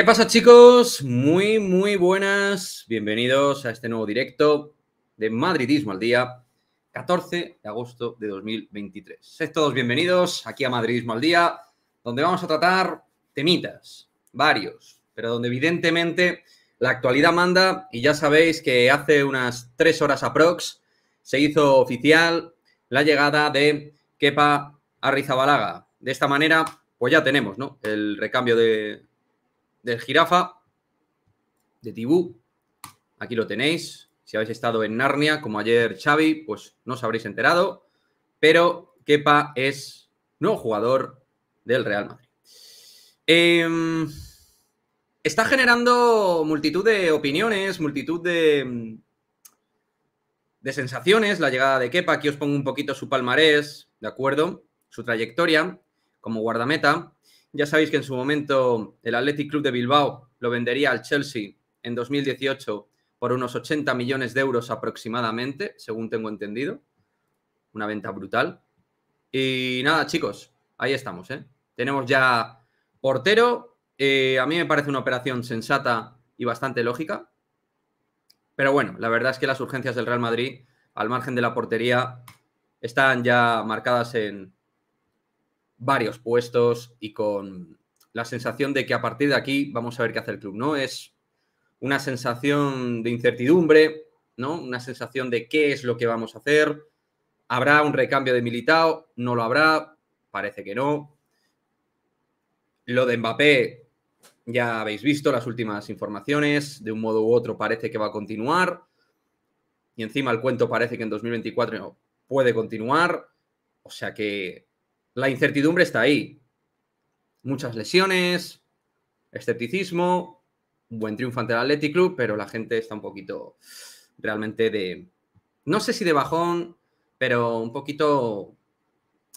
¿Qué pasa chicos? Muy, muy buenas. Bienvenidos a este nuevo directo de Madridismo al Día, 14 de agosto de 2023. Sed todos bienvenidos aquí a Madridismo al Día, donde vamos a tratar temitas, varios, pero donde evidentemente la actualidad manda y ya sabéis que hace unas tres horas aprox se hizo oficial la llegada de Kepa Arrizabalaga. De esta manera, pues ya tenemos, ¿no? El recambio de del jirafa, de Tibú. Aquí lo tenéis. Si habéis estado en Narnia, como ayer Xavi, pues no os habréis enterado. Pero Kepa es nuevo jugador del Real Madrid. Em, está generando multitud de opiniones, multitud de, de sensaciones la llegada de Kepa. Aquí os pongo un poquito su palmarés, ¿de acuerdo? Su trayectoria como guardameta. Ya sabéis que en su momento el Athletic Club de Bilbao lo vendería al Chelsea en 2018 por unos 80 millones de euros aproximadamente, según tengo entendido. Una venta brutal. Y nada, chicos, ahí estamos. ¿eh? Tenemos ya portero. Eh, a mí me parece una operación sensata y bastante lógica. Pero bueno, la verdad es que las urgencias del Real Madrid, al margen de la portería, están ya marcadas en, varios puestos y con la sensación de que a partir de aquí vamos a ver qué hace el club, ¿no? Es una sensación de incertidumbre, ¿no? Una sensación de qué es lo que vamos a hacer. ¿Habrá un recambio de Militao? ¿No lo habrá? Parece que no. Lo de Mbappé, ya habéis visto las últimas informaciones, de un modo u otro parece que va a continuar. Y encima el cuento parece que en 2024 puede continuar. O sea que la incertidumbre está ahí. Muchas lesiones, escepticismo, buen triunfo ante el Athletic Club, pero la gente está un poquito realmente de, no sé si de bajón, pero un poquito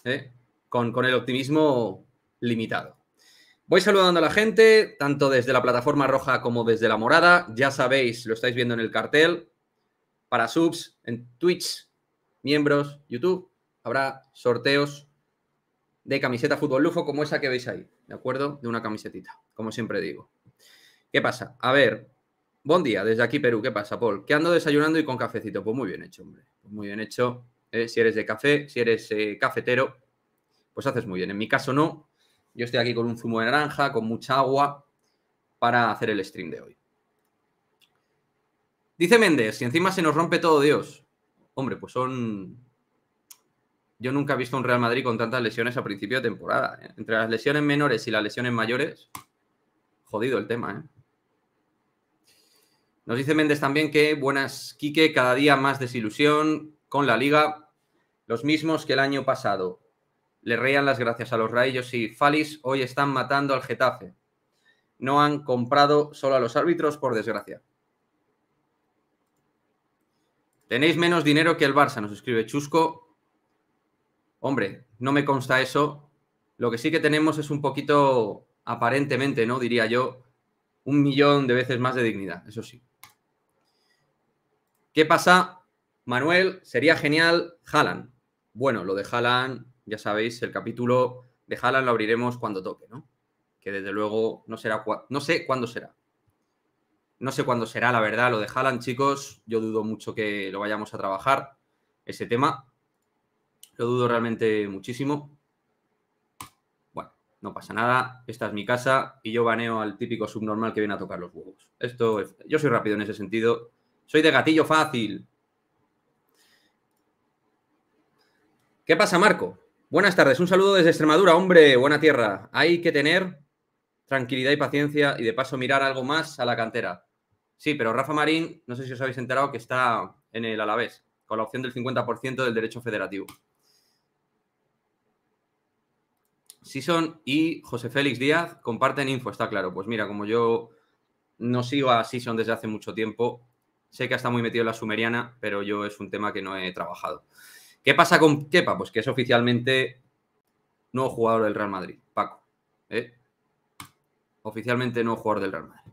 eh, con el optimismo limitado. Voy saludando a la gente, tanto desde la plataforma roja como desde la morada. Ya sabéis, lo estáis viendo en el cartel. Para subs, en Twitch, miembros, YouTube, habrá sorteos de camiseta fútbol lujo como esa que veis ahí, ¿de acuerdo? De una camisetita, como siempre digo. ¿Qué pasa? A ver, buen día desde aquí Perú, ¿qué pasa, Paul? ¿Qué ando desayunando y con cafecito? Pues muy bien hecho, hombre, pues muy bien hecho. ¿eh? Si eres de café, si eres eh, cafetero, pues haces muy bien. En mi caso no, yo estoy aquí con un zumo de naranja, con mucha agua, para hacer el stream de hoy. Dice Méndez, si encima se nos rompe todo Dios. Hombre, pues son yo nunca he visto un Real Madrid con tantas lesiones a principio de temporada. ¿eh? Entre las lesiones menores y las lesiones mayores, jodido el tema. ¿eh? Nos dice Méndez también que buenas, Quique, cada día más desilusión con la liga. Los mismos que el año pasado. Le reían las gracias a los Rayos y Falis hoy están matando al Getafe. No han comprado solo a los árbitros, por desgracia. Tenéis menos dinero que el Barça, nos escribe Chusco, Hombre, no me consta eso. Lo que sí que tenemos es un poquito, aparentemente, ¿no? Diría yo, un millón de veces más de dignidad, eso sí. ¿Qué pasa? Manuel, sería genial jalan Bueno, lo de jalan ya sabéis, el capítulo de jalan lo abriremos cuando toque, ¿no? Que desde luego no será, no sé cuándo será. No sé cuándo será, la verdad, lo de jalan chicos. Yo dudo mucho que lo vayamos a trabajar, ese tema. Lo dudo realmente muchísimo. Bueno, no pasa nada. Esta es mi casa y yo baneo al típico subnormal que viene a tocar los huevos. Esto Yo soy rápido en ese sentido. Soy de gatillo fácil. ¿Qué pasa, Marco? Buenas tardes, un saludo desde Extremadura, hombre, buena tierra. Hay que tener tranquilidad y paciencia y de paso mirar algo más a la cantera. Sí, pero Rafa Marín, no sé si os habéis enterado que está en el Alavés, con la opción del 50% del derecho federativo. Sison y José Félix Díaz comparten info, está claro. Pues mira, como yo no sigo a Sison desde hace mucho tiempo, sé que está muy metido en la sumeriana, pero yo es un tema que no he trabajado. ¿Qué pasa con Kepa? Pues que es oficialmente nuevo jugador del Real Madrid, Paco. ¿eh? Oficialmente no jugador del Real Madrid.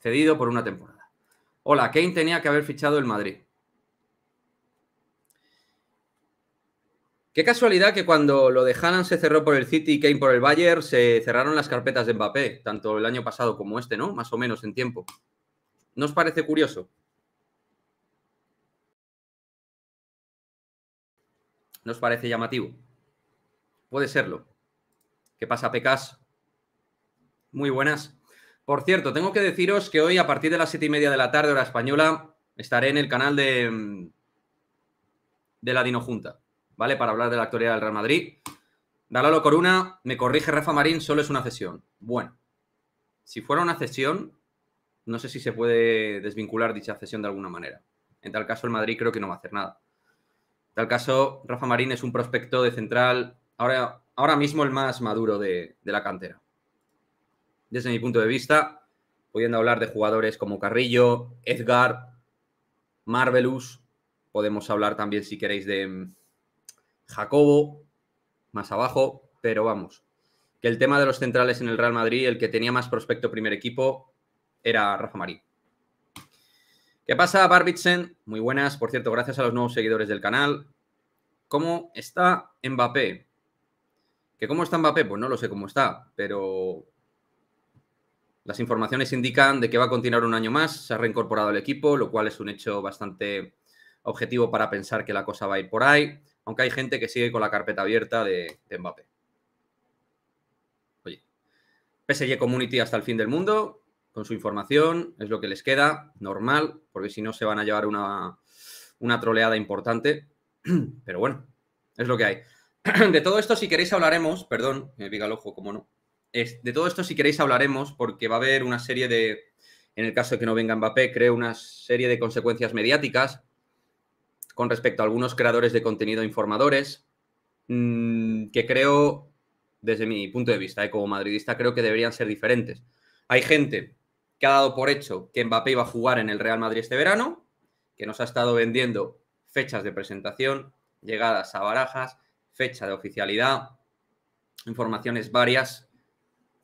Cedido por una temporada. Hola, Kane tenía que haber fichado el Madrid. Qué casualidad que cuando lo de Haaland se cerró por el City y Kane por el Bayern, se cerraron las carpetas de Mbappé, tanto el año pasado como este, ¿no? Más o menos en tiempo. ¿No os parece curioso? ¿No os parece llamativo? Puede serlo. ¿Qué pasa, Pecas? Muy buenas. Por cierto, tengo que deciros que hoy, a partir de las siete y media de la tarde, hora española, estaré en el canal de, mm, de la Junta. ¿vale? Para hablar de la actualidad del Real Madrid. Dalalo Coruna, me corrige Rafa Marín, solo es una cesión. Bueno, si fuera una cesión, no sé si se puede desvincular dicha cesión de alguna manera. En tal caso, el Madrid creo que no va a hacer nada. En tal caso, Rafa Marín es un prospecto de central, ahora, ahora mismo el más maduro de, de la cantera. Desde mi punto de vista, pudiendo hablar de jugadores como Carrillo, Edgar, Marvelous, podemos hablar también, si queréis, de, Jacobo, más abajo, pero vamos, que el tema de los centrales en el Real Madrid, el que tenía más prospecto primer equipo, era Rafa Marí. ¿Qué pasa, Barbitsen? Muy buenas, por cierto, gracias a los nuevos seguidores del canal. ¿Cómo está Mbappé? ¿Que cómo está Mbappé? Pues no lo sé cómo está, pero las informaciones indican de que va a continuar un año más, se ha reincorporado al equipo, lo cual es un hecho bastante objetivo para pensar que la cosa va a ir por ahí. Aunque hay gente que sigue con la carpeta abierta de, Mbappé. Oye, PSG Community hasta el fin del mundo, con su información, es lo que les queda, normal, porque si no se van a llevar una, una troleada importante. Pero bueno, es lo que hay. De todo esto, si queréis, hablaremos, perdón, me pica el ojo, como no. De todo esto, si queréis, hablaremos, porque va a haber una serie de, en el caso de que no venga Mbappé, creo una serie de consecuencias mediáticas con respecto a algunos creadores de contenido informadores mm, que creo, desde mi punto de vista, eh, como madridista, creo que deberían ser diferentes. Hay gente que ha dado por hecho que Mbappé iba a jugar en el Real Madrid este verano, que nos ha estado vendiendo fechas de presentación, llegadas a barajas, fecha de oficialidad, informaciones varias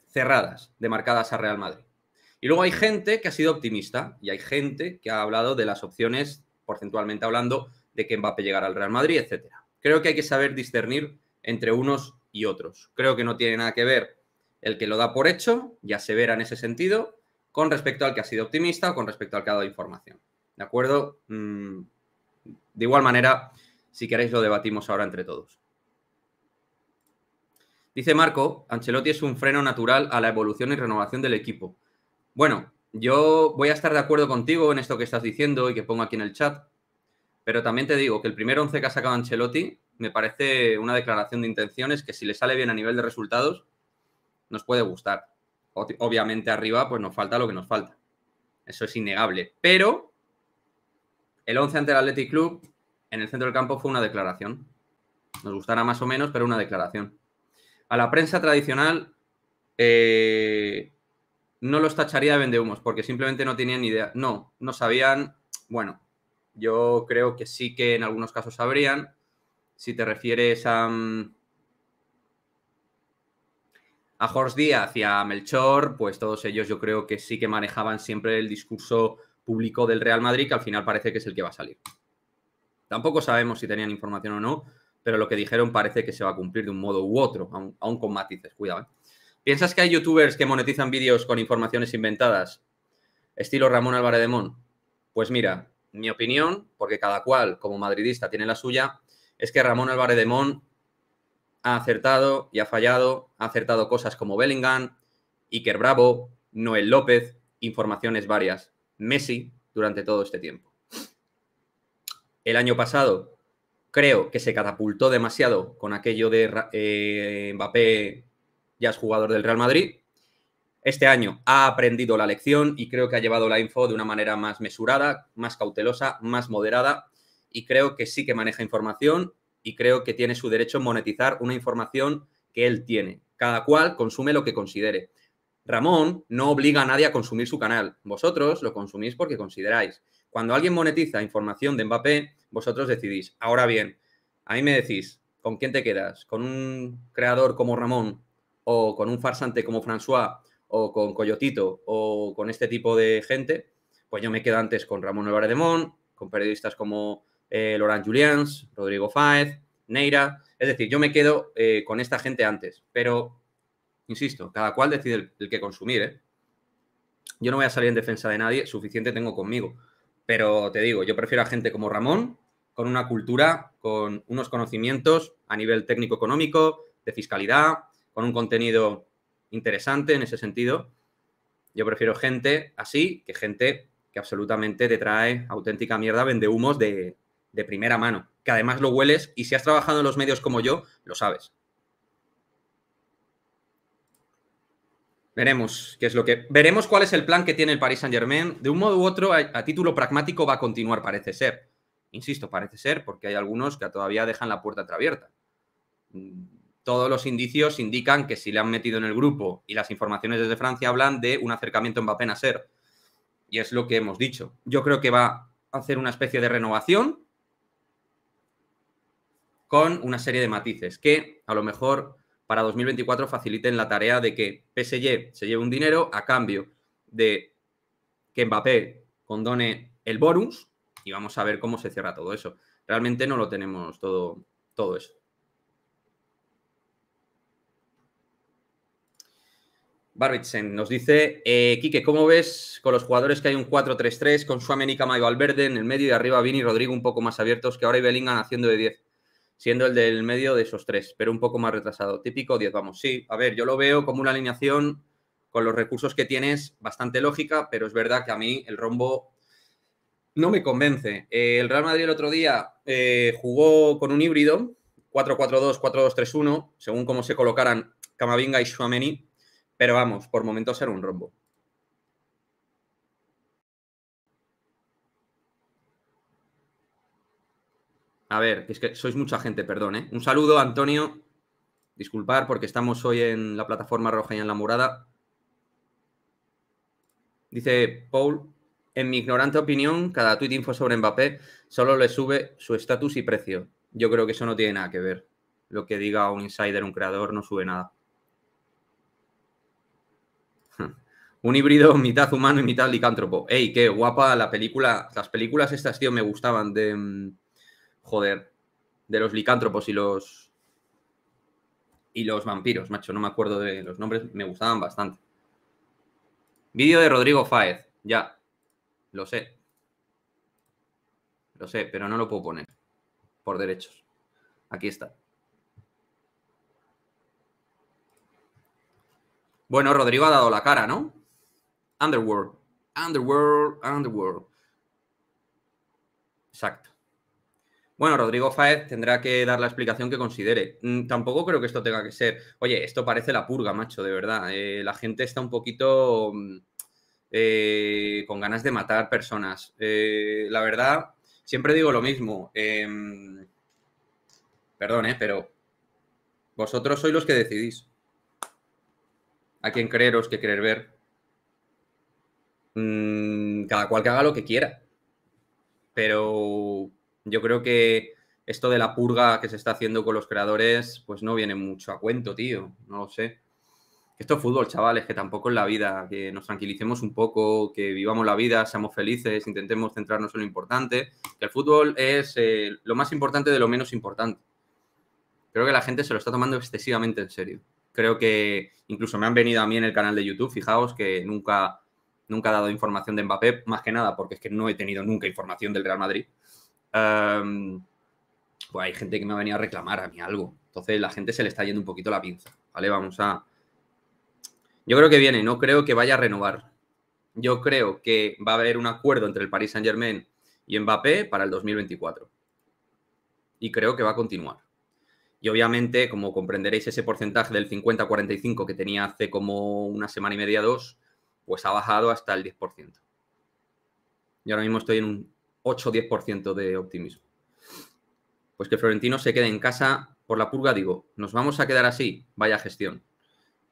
cerradas, demarcadas a Real Madrid. Y luego hay gente que ha sido optimista y hay gente que ha hablado de las opciones, porcentualmente hablando, de que a llegar al Real Madrid, etc. Creo que hay que saber discernir entre unos y otros. Creo que no tiene nada que ver el que lo da por hecho, ya se verá en ese sentido, con respecto al que ha sido optimista o con respecto al que ha dado información. ¿De acuerdo? Mm, de igual manera, si queréis lo debatimos ahora entre todos. Dice Marco, Ancelotti es un freno natural a la evolución y renovación del equipo. Bueno, yo voy a estar de acuerdo contigo en esto que estás diciendo y que pongo aquí en el chat, pero también te digo que el primer 11 que ha sacado Ancelotti me parece una declaración de intenciones que si le sale bien a nivel de resultados, nos puede gustar. Obviamente arriba pues nos falta lo que nos falta. Eso es innegable. Pero el 11 ante el Athletic Club en el centro del campo fue una declaración. Nos gustará más o menos, pero una declaración. A la prensa tradicional eh, no los tacharía de vendehumos porque simplemente no tenían idea. No, no sabían. Bueno, yo creo que sí que en algunos casos sabrían. Si te refieres a, mm, a Díaz y a Melchor, pues todos ellos yo creo que sí que manejaban siempre el discurso público del Real Madrid, que al final parece que es el que va a salir. Tampoco sabemos si tenían información o no, pero lo que dijeron parece que se va a cumplir de un modo u otro, aún, con matices, cuidado. ¿eh? ¿Piensas que hay youtubers que monetizan vídeos con informaciones inventadas? Estilo Ramón Álvarez de Mon. Pues mira, mi opinión, porque cada cual como madridista tiene la suya, es que Ramón Álvarez de Mon ha acertado y ha fallado, ha acertado cosas como Bellingham, Iker Bravo, Noel López, informaciones varias, Messi durante todo este tiempo. El año pasado creo que se catapultó demasiado con aquello de eh, Mbappé, ya es jugador del Real Madrid, este año ha aprendido la lección y creo que ha llevado la info de una manera más mesurada, más cautelosa, más moderada y creo que sí que maneja información y creo que tiene su derecho a monetizar una información que él tiene. Cada cual consume lo que considere. Ramón no obliga a nadie a consumir su canal. Vosotros lo consumís porque consideráis. Cuando alguien monetiza información de Mbappé, vosotros decidís. Ahora bien, a mí me decís, ¿con quién te quedas? ¿Con un creador como Ramón o con un farsante como François o con Coyotito o con este tipo de gente, pues yo me quedo antes con Ramón Álvarez de con periodistas como eh, Laurent Julians, Rodrigo Fáez, Neira. Es decir, yo me quedo eh, con esta gente antes. Pero, insisto, cada cual decide el, que consumir. ¿eh? Yo no voy a salir en defensa de nadie, suficiente tengo conmigo. Pero te digo, yo prefiero a gente como Ramón, con una cultura, con unos conocimientos a nivel técnico-económico, de fiscalidad, con un contenido interesante en ese sentido. Yo prefiero gente así que gente que absolutamente te trae auténtica mierda, vende humos de, de primera mano, que además lo hueles y si has trabajado en los medios como yo, lo sabes. Veremos qué es lo que. Veremos cuál es el plan que tiene el Paris Saint Germain. De un modo u otro, a, título pragmático, va a continuar, parece ser. Insisto, parece ser, porque hay algunos que todavía dejan la puerta abierta todos los indicios indican que si le han metido en el grupo y las informaciones desde Francia hablan de un acercamiento Mbappé a ser. Y es lo que hemos dicho. Yo creo que va a hacer una especie de renovación con una serie de matices que a lo mejor para 2024 faciliten la tarea de que PSG se lleve un dinero a cambio de que Mbappé condone el bonus y vamos a ver cómo se cierra todo eso. Realmente no lo tenemos todo, todo eso. Barbitsen nos dice, eh, Quique, ¿cómo ves con los jugadores que hay un 4-3-3 con Suamen y Camayo Valverde en el medio y arriba Vini y Rodrigo un poco más abiertos que ahora y Bellingham haciendo de 10, siendo el del medio de esos tres, pero un poco más retrasado? Típico 10, vamos. Sí, a ver, yo lo veo como una alineación con los recursos que tienes bastante lógica, pero es verdad que a mí el rombo no me convence. Eh, el Real Madrid el otro día eh, jugó con un híbrido, 4-4-2, 4-2-3-1, según cómo se colocaran Camavinga y Suameni. Pero vamos, por momentos era un rombo. A ver, es que sois mucha gente, perdón, ¿eh? Un saludo, Antonio. Disculpar porque estamos hoy en la plataforma roja y en la morada. Dice Paul, en mi ignorante opinión, cada tweet info sobre Mbappé solo le sube su estatus y precio. Yo creo que eso no tiene nada que ver. Lo que diga un insider, un creador, no sube nada. Un híbrido mitad humano y mitad licántropo. Ey, qué guapa la película. Las películas estas, tío, me gustaban de... Mm, joder. De los licántropos y los... Y los vampiros, macho. No me acuerdo de los nombres. Me gustaban bastante. Vídeo de Rodrigo Fáez. Ya. Lo sé. Lo sé, pero no lo puedo poner. Por derechos. Aquí está. Bueno, Rodrigo ha dado la cara, ¿no? Underworld, Underworld, Underworld. Exacto. Bueno, Rodrigo Faez tendrá que dar la explicación que considere. Mm, tampoco creo que esto tenga que ser. Oye, esto parece la purga, macho, de verdad. Eh, la gente está un poquito mm, eh, con ganas de matar personas. Eh, la verdad, siempre digo lo mismo. Em, perdón, eh, pero vosotros sois los que decidís a quién creeros, que querer ver. Mm, cada cual que haga lo que quiera. Pero yo creo que esto de la purga que se está haciendo con los creadores, pues no viene mucho a cuento, tío. No lo sé. Esto es fútbol, chavales, que tampoco es la vida, que nos tranquilicemos un poco, que vivamos la vida, seamos felices, intentemos centrarnos en lo importante, que el fútbol es eh, lo más importante de lo menos importante. Creo que la gente se lo está tomando excesivamente en serio. Creo que incluso me han venido a mí en el canal de YouTube, fijaos que nunca Nunca he dado información de Mbappé, más que nada porque es que no he tenido nunca información del Real Madrid. Em, pues hay gente que me ha venido a reclamar a mí algo. Entonces la gente se le está yendo un poquito la pinza. ¿Vale? Vamos a... Yo creo que viene, no creo que vaya a renovar. Yo creo que va a haber un acuerdo entre el Paris Saint Germain y Mbappé para el 2024. Y creo que va a continuar. Y obviamente, como comprenderéis, ese porcentaje del 50-45 que tenía hace como una semana y media, dos, pues ha bajado hasta el 10%. Y ahora mismo estoy en un 8-10% de optimismo. Pues que Florentino se quede en casa por la purga, digo, nos vamos a quedar así, vaya gestión.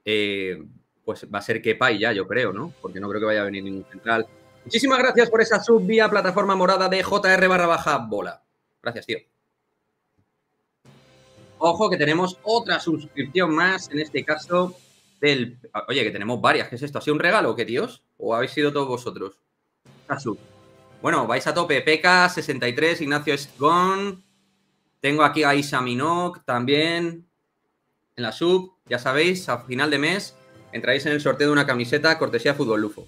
Eh, pues va a ser que pay ya, yo creo, ¿no? Porque no creo que vaya a venir ningún central. Muchísimas gracias por esa sub vía plataforma morada de JR barra baja bola. Gracias, tío. Ojo que tenemos otra suscripción más, en este caso Oye, que tenemos varias. ¿Qué es esto? ¿Ha sido un regalo o qué, tíos? ¿O habéis sido todos vosotros? Azul. Bueno, vais a tope. pk 63, Ignacio gone. Tengo aquí a Isa Minoc también. En la sub, ya sabéis, a final de mes entráis en el sorteo de una camiseta cortesía Fútbol Lufo.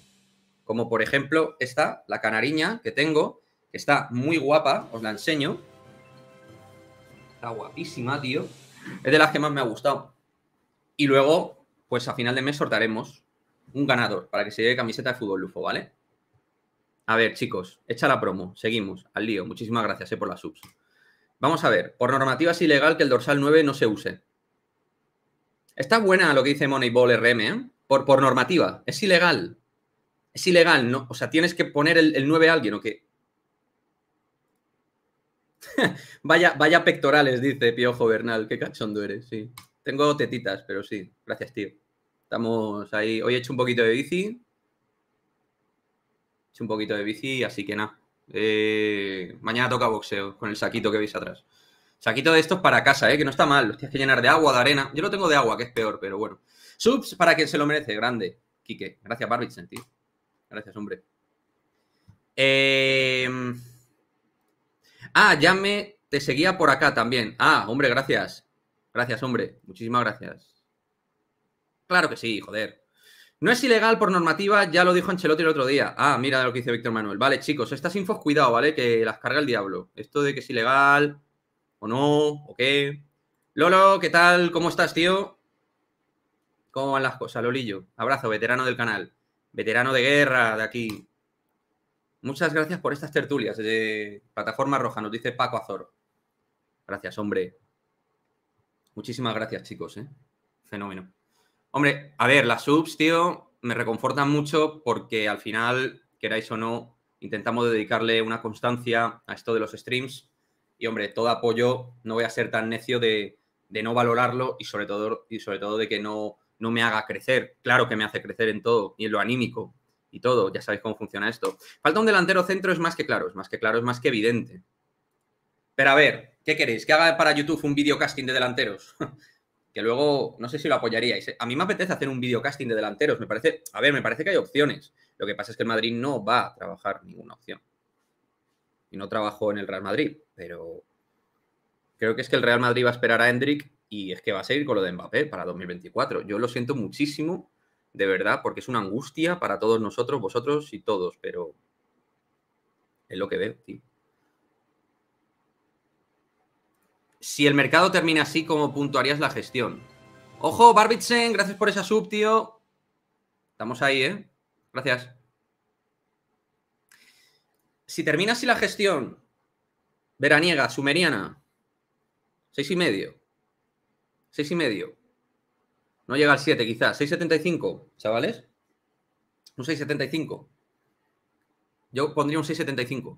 Como por ejemplo esta, la canariña que tengo, que está muy guapa, os la enseño. Está guapísima, tío. Es de las que más me ha gustado. Y luego pues a final de mes sortaremos un ganador para que se lleve camiseta de fútbol lufo, ¿vale? A ver, chicos, echa la promo, seguimos, al lío. Muchísimas gracias eh, por las subs. Vamos a ver, por normativa es ilegal que el dorsal 9 no se use. Está buena lo que dice Moneyball RM, ¿eh? Por, por normativa, es ilegal. Es ilegal, ¿no? O sea, tienes que poner el, 9 a alguien o qué. vaya, vaya pectorales, dice Piojo Bernal, qué cachondo eres, sí. Tengo tetitas, pero sí. Gracias, tío. Estamos ahí. Hoy he hecho un poquito de bici. He hecho un poquito de bici, así que nada. Eh, mañana toca boxeo con el saquito que veis atrás. Saquito de estos para casa, ¿eh? que no está mal. Los tienes que llenar de agua, de arena. Yo lo tengo de agua, que es peor, pero bueno. Subs para quien se lo merece. Grande. Quique. Gracias, Barbitsen, tío. Gracias, hombre. Em, ah, ya me... Te seguía por acá también. Ah, hombre, gracias. Gracias, hombre. Muchísimas gracias. Claro que sí, joder. No es ilegal por normativa, ya lo dijo Ancelotti el otro día. Ah, mira lo que dice Víctor Manuel. Vale, chicos, estas infos, cuidado, ¿vale? Que las carga el diablo. Esto de que es ilegal, o no, o qué. Lolo, ¿qué tal? ¿Cómo estás, tío? ¿Cómo van las cosas, Lolillo? Abrazo, veterano del canal. Veterano de guerra de aquí. Muchas gracias por estas tertulias de Plataforma Roja, nos dice Paco Azor. Gracias, hombre. Muchísimas gracias, chicos, ¿eh? Fenómeno. Hombre, a ver, las subs, tío, me reconfortan mucho porque al final, queráis o no, intentamos dedicarle una constancia a esto de los streams. Y hombre, todo apoyo, no voy a ser tan necio de, no valorarlo y sobre todo, y sobre todo de que no, no me haga crecer. Claro que me hace crecer en todo y en lo anímico y todo. Ya sabéis cómo funciona esto. Falta un delantero centro, es más que claro, es más que claro, es más que evidente. Pero a ver, ¿Qué queréis? ¿Que haga para YouTube un videocasting de delanteros? que luego, no sé si lo apoyaríais. ¿eh? A mí me apetece hacer un videocasting de delanteros. Me parece, a ver, me parece que hay opciones. Lo que pasa es que el Madrid no va a trabajar ninguna opción. Y no trabajo en el Real Madrid, pero creo que es que el Real Madrid va a esperar a Hendrik y es que va a seguir con lo de Mbappé para 2024. Yo lo siento muchísimo, de verdad, porque es una angustia para todos nosotros, vosotros y todos, pero es lo que veo, tío. si el mercado termina así, ¿cómo puntuarías la gestión? Ojo, Barbitsen, gracias por esa sub, tío. Estamos ahí, ¿eh? Gracias. Si termina así la gestión, veraniega, sumeriana, seis y medio. Seis y medio. No llega al 7, quizás. 6,75, chavales. Un 6,75. Yo pondría un 6,75.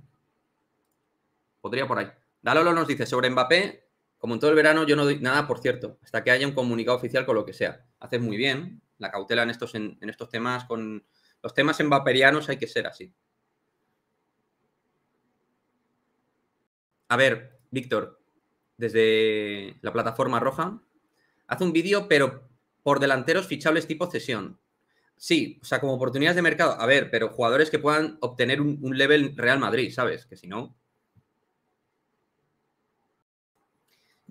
Podría por ahí. Dalolo nos dice sobre Mbappé. Como en todo el verano, yo no doy nada, por cierto, hasta que haya un comunicado oficial con lo que sea. Haces muy bien la cautela en estos, en, estos temas, con los temas embaperianos hay que ser así. A ver, Víctor, desde la plataforma roja, hace un vídeo, pero por delanteros fichables tipo cesión. Sí, o sea, como oportunidades de mercado. A ver, pero jugadores que puedan obtener un, un level Real Madrid, ¿sabes? Que si no,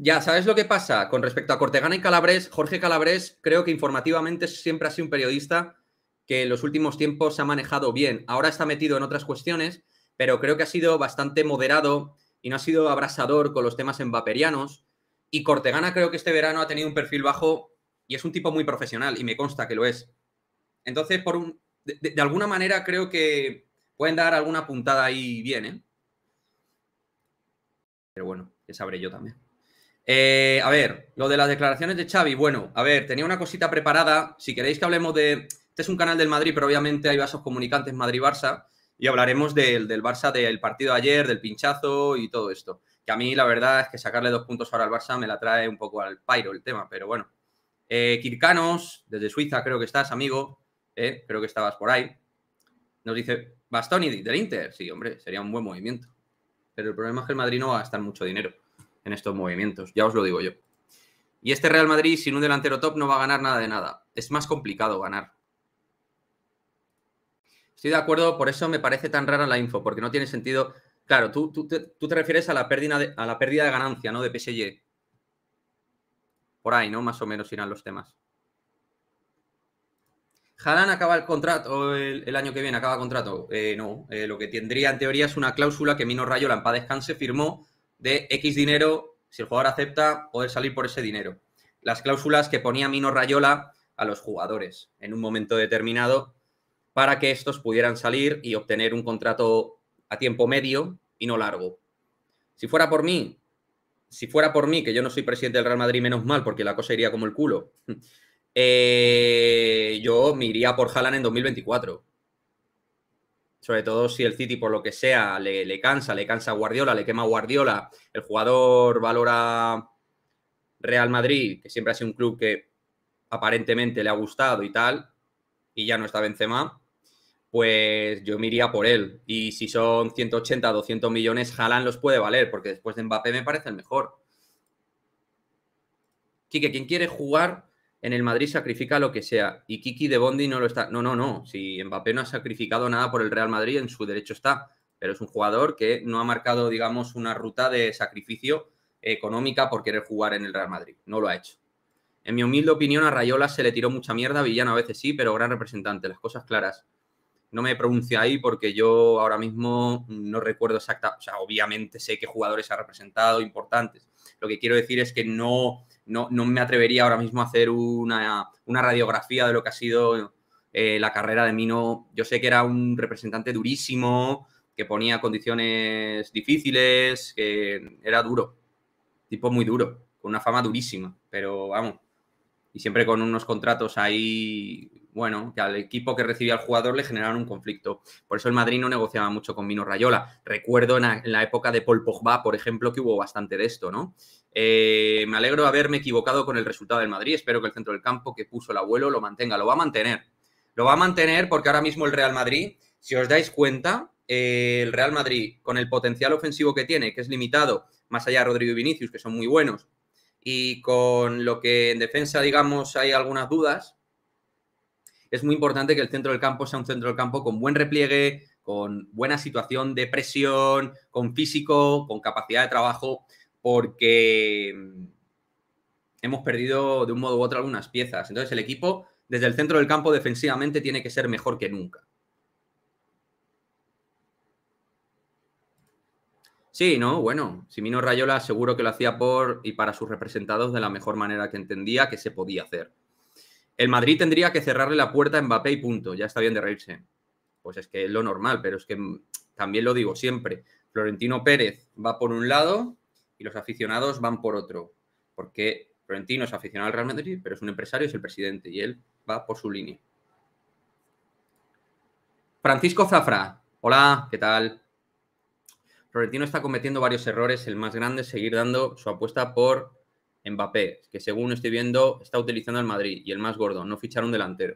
Ya, ¿sabes lo que pasa? Con respecto a Cortegana y Calabres. Jorge Calabres, creo que informativamente siempre ha sido un periodista que en los últimos tiempos se ha manejado bien. Ahora está metido en otras cuestiones, pero creo que ha sido bastante moderado y no ha sido abrasador con los temas embaperianos. Y Cortegana creo que este verano ha tenido un perfil bajo y es un tipo muy profesional y me consta que lo es. Entonces, por un, de, alguna manera creo que pueden dar alguna puntada ahí bien, ¿eh? Pero bueno, que sabré yo también. Eh, a ver, lo de las declaraciones de Xavi. Bueno, a ver, tenía una cosita preparada. Si queréis que hablemos de... Este es un canal del Madrid, pero obviamente hay vasos comunicantes Madrid-Barça. Y hablaremos del, del Barça, del partido de ayer, del pinchazo y todo esto. Que a mí la verdad es que sacarle dos puntos ahora al Barça me la trae un poco al pairo el tema, pero bueno. Kirkanos, eh, desde Suiza creo que estás, amigo. Eh, creo que estabas por ahí. Nos dice Bastoni del Inter. Sí, hombre, sería un buen movimiento. Pero el problema es que el Madrid no va a gastar mucho dinero en estos movimientos, ya os lo digo yo. Y este Real Madrid sin un delantero top no va a ganar nada de nada. Es más complicado ganar. Estoy de acuerdo, por eso me parece tan rara la info, porque no tiene sentido. Claro, tú, tú, te, refieres a la, pérdida de, a la pérdida de ganancia, ¿no? De PSG. Por ahí, ¿no? Más o menos irán los temas. Jalan acaba el contrato el, año que viene, acaba contrato. Eh, no, eh, lo que tendría en teoría es una cláusula que Mino Rayo, la en firmó de X dinero, si el jugador acepta, poder salir por ese dinero. Las cláusulas que ponía Mino Rayola a los jugadores en un momento determinado para que estos pudieran salir y obtener un contrato a tiempo medio y no largo. Si fuera por mí, si fuera por mí, que yo no soy presidente del Real Madrid, menos mal, porque la cosa iría como el culo, eh, yo me iría por Haaland en 2024 sobre todo si el City por lo que sea le, cansa, le cansa a Guardiola, le quema Guardiola, el jugador valora Real Madrid, que siempre ha sido un club que aparentemente le ha gustado y tal, y ya no está Benzema, pues yo me iría por él. Y si son 180, 200 millones, Jalan los puede valer, porque después de Mbappé me parece el mejor. Quique, ¿quién quiere jugar en el Madrid sacrifica lo que sea y Kiki de Bondi no lo está. No, no, no. Si Mbappé no ha sacrificado nada por el Real Madrid, en su derecho está. Pero es un jugador que no ha marcado, digamos, una ruta de sacrificio económica por querer jugar en el Real Madrid. No lo ha hecho. En mi humilde opinión, a Rayola se le tiró mucha mierda, Villano a veces sí, pero gran representante, las cosas claras no me pronuncio ahí porque yo ahora mismo no recuerdo exacta, o sea, obviamente sé qué jugadores ha representado importantes. Lo que quiero decir es que no, no, me atrevería ahora mismo a hacer una, radiografía de lo que ha sido eh, la carrera de Mino. Yo sé que era un representante durísimo, que ponía condiciones difíciles, que era duro, tipo muy duro, con una fama durísima, pero vamos, y siempre con unos contratos ahí bueno, que al equipo que recibía al jugador le generaron un conflicto. Por eso el Madrid no negociaba mucho con Mino Rayola. Recuerdo en, la época de Paul Pogba, por ejemplo, que hubo bastante de esto, ¿no? Eh, me alegro de haberme equivocado con el resultado del Madrid. Espero que el centro del campo que puso el abuelo lo mantenga. Lo va a mantener. Lo va a mantener porque ahora mismo el Real Madrid, si os dais cuenta, eh, el Real Madrid, con el potencial ofensivo que tiene, que es limitado, más allá de Rodrigo y Vinicius, que son muy buenos, y con lo que en defensa, digamos, hay algunas dudas, es muy importante que el centro del campo sea un centro del campo con buen repliegue, con buena situación de presión, con físico, con capacidad de trabajo, porque mm, hemos perdido de un modo u otro algunas piezas. Entonces el equipo desde el centro del campo defensivamente tiene que ser mejor que nunca. Sí, no, bueno, Simino Rayola seguro que lo hacía por y para sus representados de la mejor manera que entendía que se podía hacer. El Madrid tendría que cerrarle la puerta a Mbappé y punto. Ya está bien de reírse. Pues es que es lo normal, pero es que también lo digo siempre. Florentino Pérez va por un lado y los aficionados van por otro. Porque Florentino es aficionado al Real Madrid, pero es un empresario, es el presidente y él va por su línea. Francisco Zafra. Hola, ¿qué tal? Florentino está cometiendo varios errores. El más grande es seguir dando su apuesta por Mbappé, que según estoy viendo está utilizando el Madrid y el más gordo, no fichar un delantero.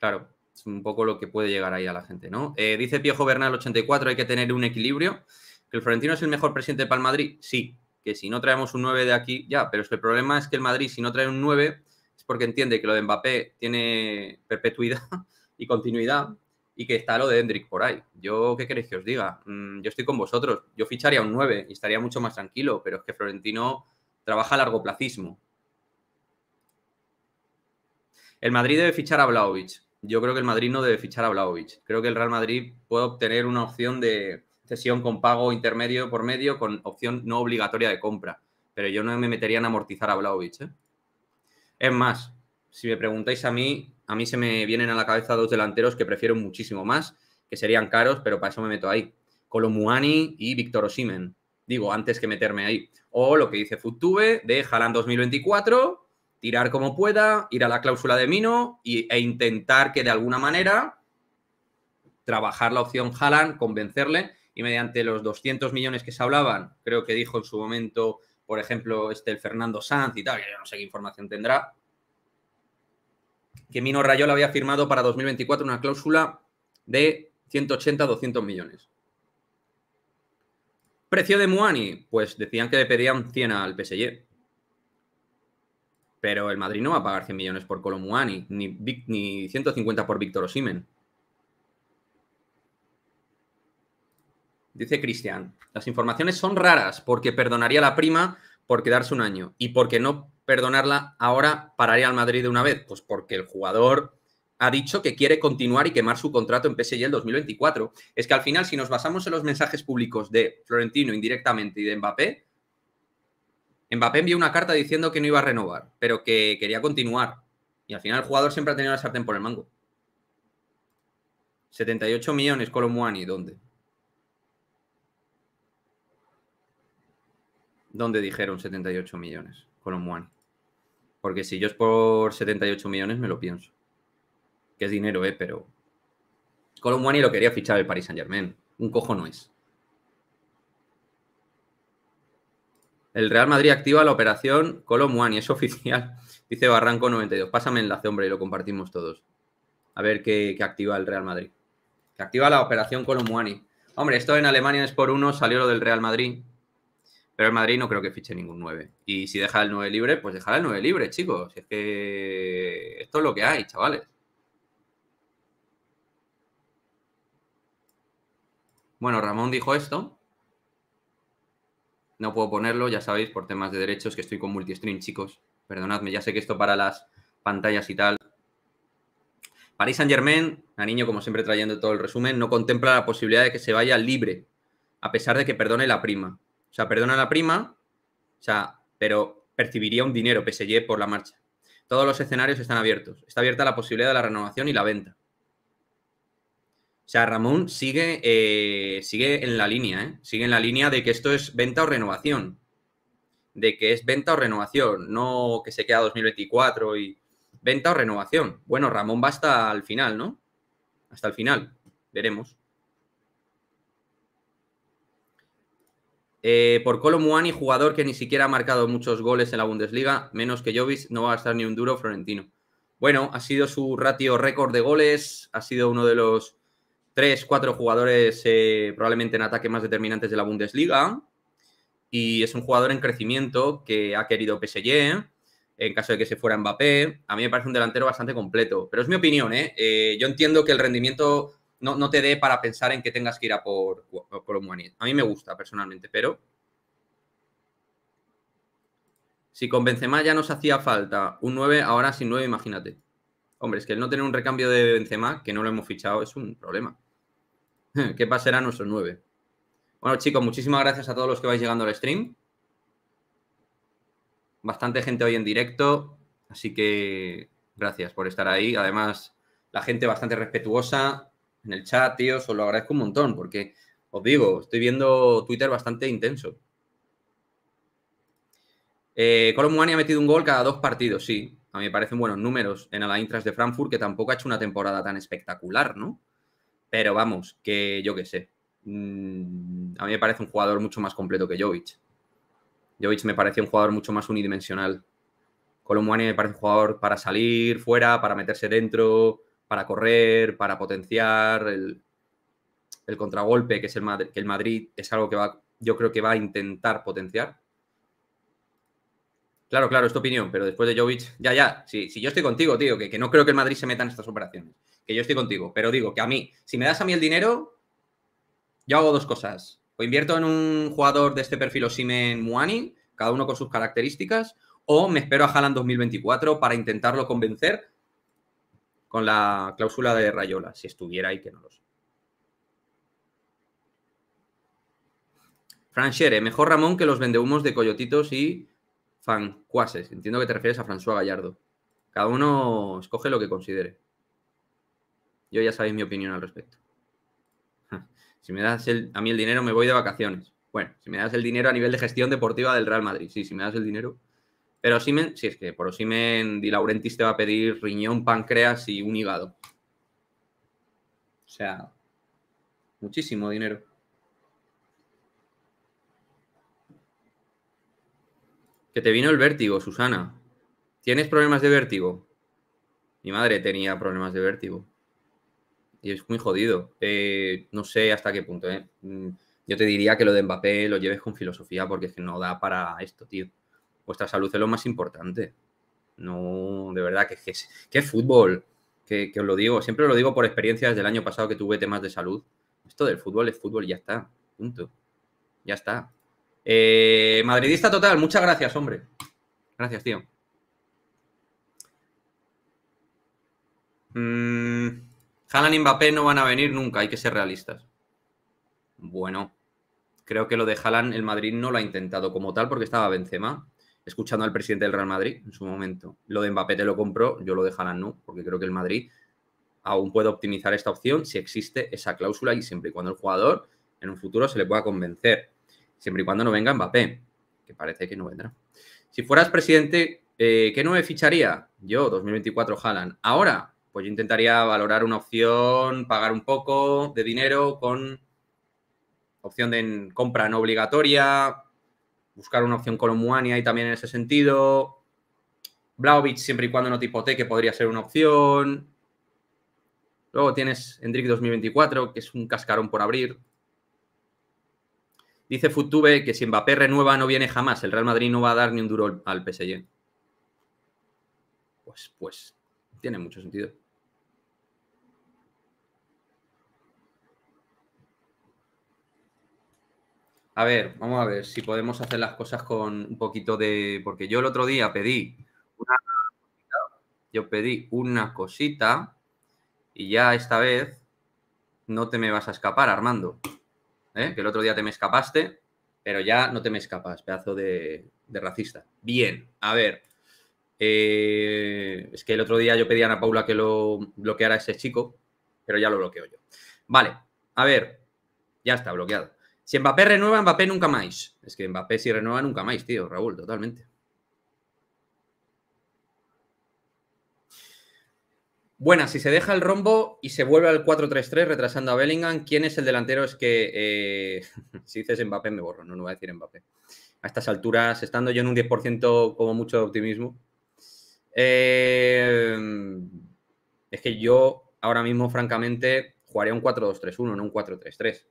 Claro, es un poco lo que puede llegar ahí a la gente, ¿no? Eh, dice Piojo Bernal 84, hay que tener un equilibrio. ¿Que el Florentino es el mejor presidente para el Madrid? Sí, que si no traemos un 9 de aquí, ya, pero el problema es que el Madrid si no trae un 9 es porque entiende que lo de Mbappé tiene perpetuidad y continuidad y que está lo de Hendrick por ahí. Yo, ¿qué queréis que os diga? Mm, yo estoy con vosotros. Yo ficharía un 9 y estaría mucho más tranquilo, pero es que Florentino trabaja a largo plazismo. El Madrid debe fichar a Vlaovic. Yo creo que el Madrid no debe fichar a Vlaovic. Creo que el Real Madrid puede obtener una opción de cesión con pago intermedio por medio con opción no obligatoria de compra. Pero yo no me metería en amortizar a Vlaovic. ¿eh? Es más, si me preguntáis a mí, a mí se me vienen a la cabeza dos delanteros que prefiero muchísimo más, que serían caros, pero para eso me meto ahí. Colomuani y Víctor Osimen. Digo, antes que meterme ahí. O lo que dice Futube de Jalan 2024, tirar como pueda, ir a la cláusula de Mino e intentar que de alguna manera trabajar la opción Jalan, convencerle y mediante los 200 millones que se hablaban, creo que dijo en su momento, por ejemplo, este el Fernando Sanz y tal, que yo no sé qué información tendrá, que Mino Rayola había firmado para 2024 una cláusula de 180-200 millones. Precio de Muani, pues decían que le pedían 100 al PSG. Pero el Madrid no va a pagar 100 millones por Colo Muani, ni, ni 150 por Víctor Osimen. Dice Cristian, las informaciones son raras porque perdonaría la prima por quedarse un año y porque no perdonarla, ahora pararía al Madrid de una vez? Pues porque el jugador ha dicho que quiere continuar y quemar su contrato en PSG el 2024. Es que al final, si nos basamos en los mensajes públicos de Florentino indirectamente y de Mbappé, Mbappé envió una carta diciendo que no iba a renovar, pero que quería continuar. Y al final el jugador siempre ha tenido la sartén por el mango. 78 millones Colomuani, ¿dónde? ¿Dónde dijeron 78 millones Colomuani? Porque si yo es por 78 millones, me lo pienso. Que es dinero, ¿eh? Pero. Colomboani lo quería fichar el Paris Saint Germain. Un cojo no es. El Real Madrid activa la operación Colomboani. es oficial. Dice Barranco92. Pásame enlace, hombre, y lo compartimos todos. A ver qué, activa el Real Madrid. Que activa la operación Colomboani. Hombre, esto en Alemania es por uno, salió lo del Real Madrid. Pero el Madrid no creo que fiche ningún 9. Y si deja el 9 libre, pues dejará el 9 libre, chicos. es que esto es lo que hay, chavales. Bueno, Ramón dijo esto. No puedo ponerlo, ya sabéis, por temas de derechos que estoy con multistream, chicos. Perdonadme, ya sé que esto para las pantallas y tal. parís Saint Germain, a niño como siempre trayendo todo el resumen, no contempla la posibilidad de que se vaya libre, a pesar de que perdone la prima. O sea, perdona la prima, sea, pero percibiría un dinero PSG por la marcha. Todos los escenarios están abiertos. Está abierta la posibilidad de la renovación y la venta. O sea, Ramón sigue, eh, sigue en la línea, ¿eh? Sigue en la línea de que esto es venta o renovación. De que es venta o renovación, no que se queda 2024 y venta o renovación. Bueno, Ramón va hasta el final, ¿no? Hasta el final. Veremos. Eh, por Colo jugador que ni siquiera ha marcado muchos goles en la Bundesliga, menos que Jovis, no va a estar ni un duro Florentino. Bueno, ha sido su ratio récord de goles, ha sido uno de los tres, cuatro jugadores eh, probablemente en ataque más determinantes de la Bundesliga. Y es un jugador en crecimiento que ha querido PSG en caso de que se fuera Mbappé. A mí me parece un delantero bastante completo, pero es mi opinión. Eh, eh yo entiendo que el rendimiento no, te dé para pensar en que tengas que ir a por, por Omuani. A mí me gusta personalmente, pero si con Benzema ya nos hacía falta un 9, ahora sin 9, imagínate. Hombre, es que el no tener un recambio de Benzema, que no lo hemos fichado, es un problema. ¿Qué pasará nuestro 9? Bueno, chicos, muchísimas gracias a todos los que vais llegando al stream. Bastante gente hoy en directo, así que gracias por estar ahí. Además, la gente bastante respetuosa, en el chat, tío, os lo agradezco un montón, porque os digo, estoy viendo Twitter bastante intenso. Eh, ha metido un gol cada dos partidos, sí. A mí me parecen buenos números en la Intras de Frankfurt, que tampoco ha hecho una temporada tan espectacular, ¿no? Pero vamos, que yo qué sé. Mm, a mí me parece un jugador mucho más completo que Jovic. Jovic me parece un jugador mucho más unidimensional. Colomwani me parece un jugador para salir fuera, para meterse dentro, para correr, para potenciar el, contragolpe, que es el Madrid, que el Madrid es algo que va, yo creo que va a intentar potenciar. Claro, claro, es tu opinión, pero después de Jovic, ya, ya, si, si yo estoy contigo, tío, que, no creo que el Madrid se meta en estas operaciones, que yo estoy contigo, pero digo que a mí, si me das a mí el dinero, yo hago dos cosas. O invierto en un jugador de este perfil o Osimen Muani, cada uno con sus características, o me espero a Haaland 2024 para intentarlo convencer con la cláusula de Rayola, si estuviera ahí, que no lo sé. Franchere, mejor Ramón que los vendehumos de Coyotitos y Fancuases. Entiendo que te refieres a François Gallardo. Cada uno escoge lo que considere. Yo ya sabéis mi opinión al respecto. Si me das a mí el dinero, me voy de vacaciones. Bueno, si me das el dinero a nivel de gestión deportiva del Real Madrid. Sí, si me das el dinero, pero Osimen, si es que por Osimen Di Laurentiis te va a pedir riñón, páncreas y un hígado. O sea, muchísimo dinero. Que te vino el vértigo, Susana. ¿Tienes problemas de vértigo? Mi madre tenía problemas de vértigo. Y es muy jodido. Eh, no sé hasta qué punto. Eh. Mm, yo te diría que lo de Mbappé lo lleves con filosofía porque es que no da para esto, tío vuestra salud es lo más importante. No, de verdad, que, es que fútbol, que, os lo digo, siempre lo digo por experiencias del año pasado que tuve temas de salud. Esto del fútbol es fútbol ya está, punto. Ya está. Eh, madridista total, muchas gracias, hombre. Gracias, tío. jalan mm, y Mbappé no van a venir nunca, hay que ser realistas. Bueno, creo que lo de Haaland el Madrid no lo ha intentado como tal porque estaba Benzema escuchando al presidente del Real Madrid en su momento. Lo de Mbappé te lo compro, yo lo dejarán no, porque creo que el Madrid aún puede optimizar esta opción si existe esa cláusula y siempre y cuando el jugador en un futuro se le pueda convencer, siempre y cuando no venga Mbappé, que parece que no vendrá. Si fueras presidente, eh, ¿qué no me ficharía? Yo, 2024 Haaland. Ahora, pues yo intentaría valorar una opción, pagar un poco de dinero con opción de compra no obligatoria, buscar una opción colomboania y también en ese sentido. Blaovic, siempre y cuando no te hipoteque, podría ser una opción. Luego tienes Hendrik 2024, que es un cascarón por abrir. Dice Futube que si Mbappé renueva no viene jamás. El Real Madrid no va a dar ni un duro al PSG. Pues, pues, tiene mucho sentido. A ver, vamos a ver si podemos hacer las cosas con un poquito de. Porque yo el otro día pedí una. Yo pedí una cosita y ya esta vez no te me vas a escapar, Armando. ¿eh? Que el otro día te me escapaste, pero ya no te me escapas, pedazo de, racista. Bien, a ver. Eh, es que el otro día yo pedí a Ana Paula que lo bloqueara ese chico, pero ya lo bloqueo yo. Vale, a ver. Ya está bloqueado. Si Mbappé renueva, Mbappé nunca más. Es que Mbappé si renueva nunca más, tío, Raúl, totalmente. Bueno, si se deja el rombo y se vuelve al 4-3-3 retrasando a Bellingham, ¿quién es el delantero? Es que eh, si dices Mbappé me borro, no, no voy a decir Mbappé. A estas alturas, estando yo en un 10% como mucho de optimismo. Eh, es que yo ahora mismo, francamente, jugaría un 4-2-3-1, no un 4-3-3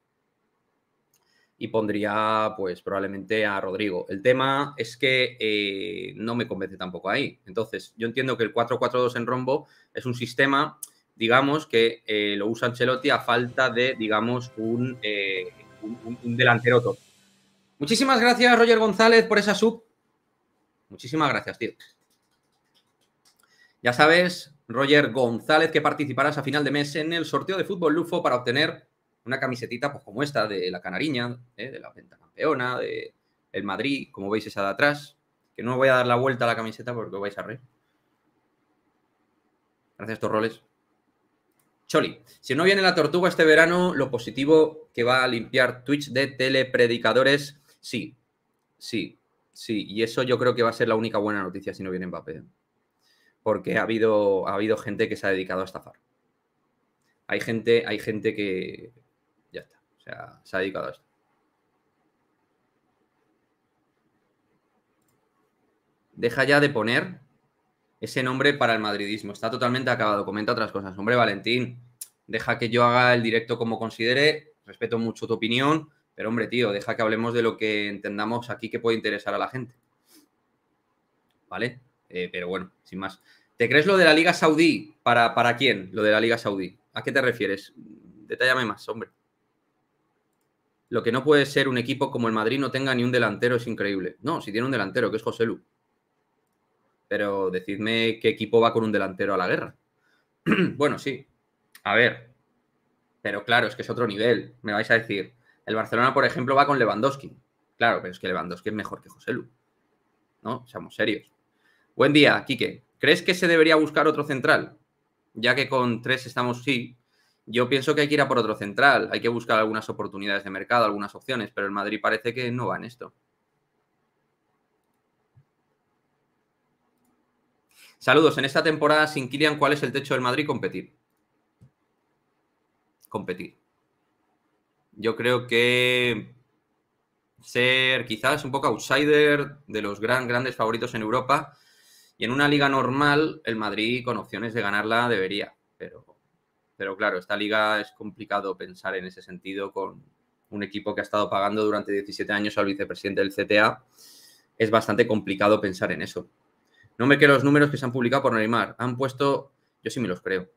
y pondría pues probablemente a Rodrigo. El tema es que eh, no me convence tampoco ahí. Entonces, yo entiendo que el 4-4-2 en rombo es un sistema, digamos, que eh, lo usa Ancelotti a falta de, digamos, eh, un, un, delantero top. Muchísimas gracias, Roger González, por esa sub. Muchísimas gracias, tío. Ya sabes, Roger González, que participarás a final de mes en el sorteo de fútbol Lufo para obtener una camisetita pues como esta de la Canariña, ¿eh? de la Venta Campeona, de el Madrid, como veis esa de atrás, que no voy a dar la vuelta a la camiseta porque vais a reír. Gracias estos roles. Choli, si no viene la tortuga este verano, lo positivo que va a limpiar Twitch de telepredicadores, sí, sí, sí. Y eso yo creo que va a ser la única buena noticia si no viene Mbappé. ¿eh? Porque ha habido, ha habido gente que se ha dedicado a estafar. Hay gente, hay gente que, se ha dedicado a esto. Deja ya de poner ese nombre para el madridismo. Está totalmente acabado. Comenta otras cosas. Hombre, Valentín, deja que yo haga el directo como considere. Respeto mucho tu opinión. Pero hombre, tío, deja que hablemos de lo que entendamos aquí que puede interesar a la gente. ¿Vale? Eh, pero bueno, sin más. ¿Te crees lo de la Liga Saudí? ¿Para, ¿Para quién? Lo de la Liga Saudí. ¿A qué te refieres? Detállame más, hombre. Lo que no puede ser un equipo como el Madrid no tenga ni un delantero es increíble. No, si tiene un delantero, que es José Lu. Pero decidme qué equipo va con un delantero a la guerra. bueno, sí. A ver. Pero claro, es que es otro nivel. Me vais a decir. El Barcelona, por ejemplo, va con Lewandowski. Claro, pero es que Lewandowski es mejor que José Lu. ¿No? Seamos serios. Buen día, Quique. ¿Crees que se debería buscar otro central? Ya que con tres estamos, sí, yo pienso que hay que ir a por otro central, hay que buscar algunas oportunidades de mercado, algunas opciones, pero el Madrid parece que no va en esto. Saludos, en esta temporada sin Kylian, ¿cuál es el techo del Madrid? Competir. Competir. Yo creo que ser quizás un poco outsider de los grandes favoritos en Europa. Y en una liga normal, el Madrid con opciones de ganarla debería, pero pero claro, esta liga es complicado pensar en ese sentido con un equipo que ha estado pagando durante 17 años al vicepresidente del CTA. Es bastante complicado pensar en eso. No me que los números que se han publicado por Neymar. Han puesto, yo sí me los creo,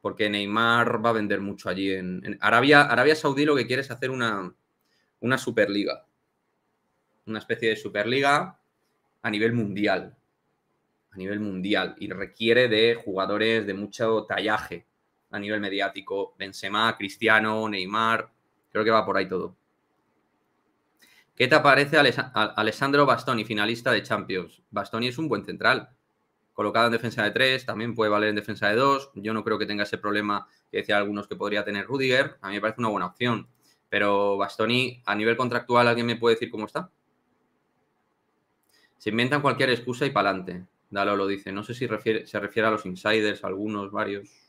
porque Neymar va a vender mucho allí en, Arabia. Arabia Saudí lo que quiere es hacer una, una superliga, una especie de superliga a nivel mundial, a nivel mundial y requiere de jugadores de mucho tallaje a nivel mediático. Benzema, Cristiano, Neymar, creo que va por ahí todo. ¿Qué te parece Alessandro Bastoni, finalista de Champions? Bastoni es un buen central. Colocado en defensa de 3, también puede valer en defensa de 2. Yo no creo que tenga ese problema que decía algunos que podría tener Rudiger. A mí me parece una buena opción. Pero Bastoni, a nivel contractual, ¿alguien me puede decir cómo está? Se inventan cualquier excusa y pa'lante. Dalo lo dice. No sé si se refiere a los insiders, algunos, varios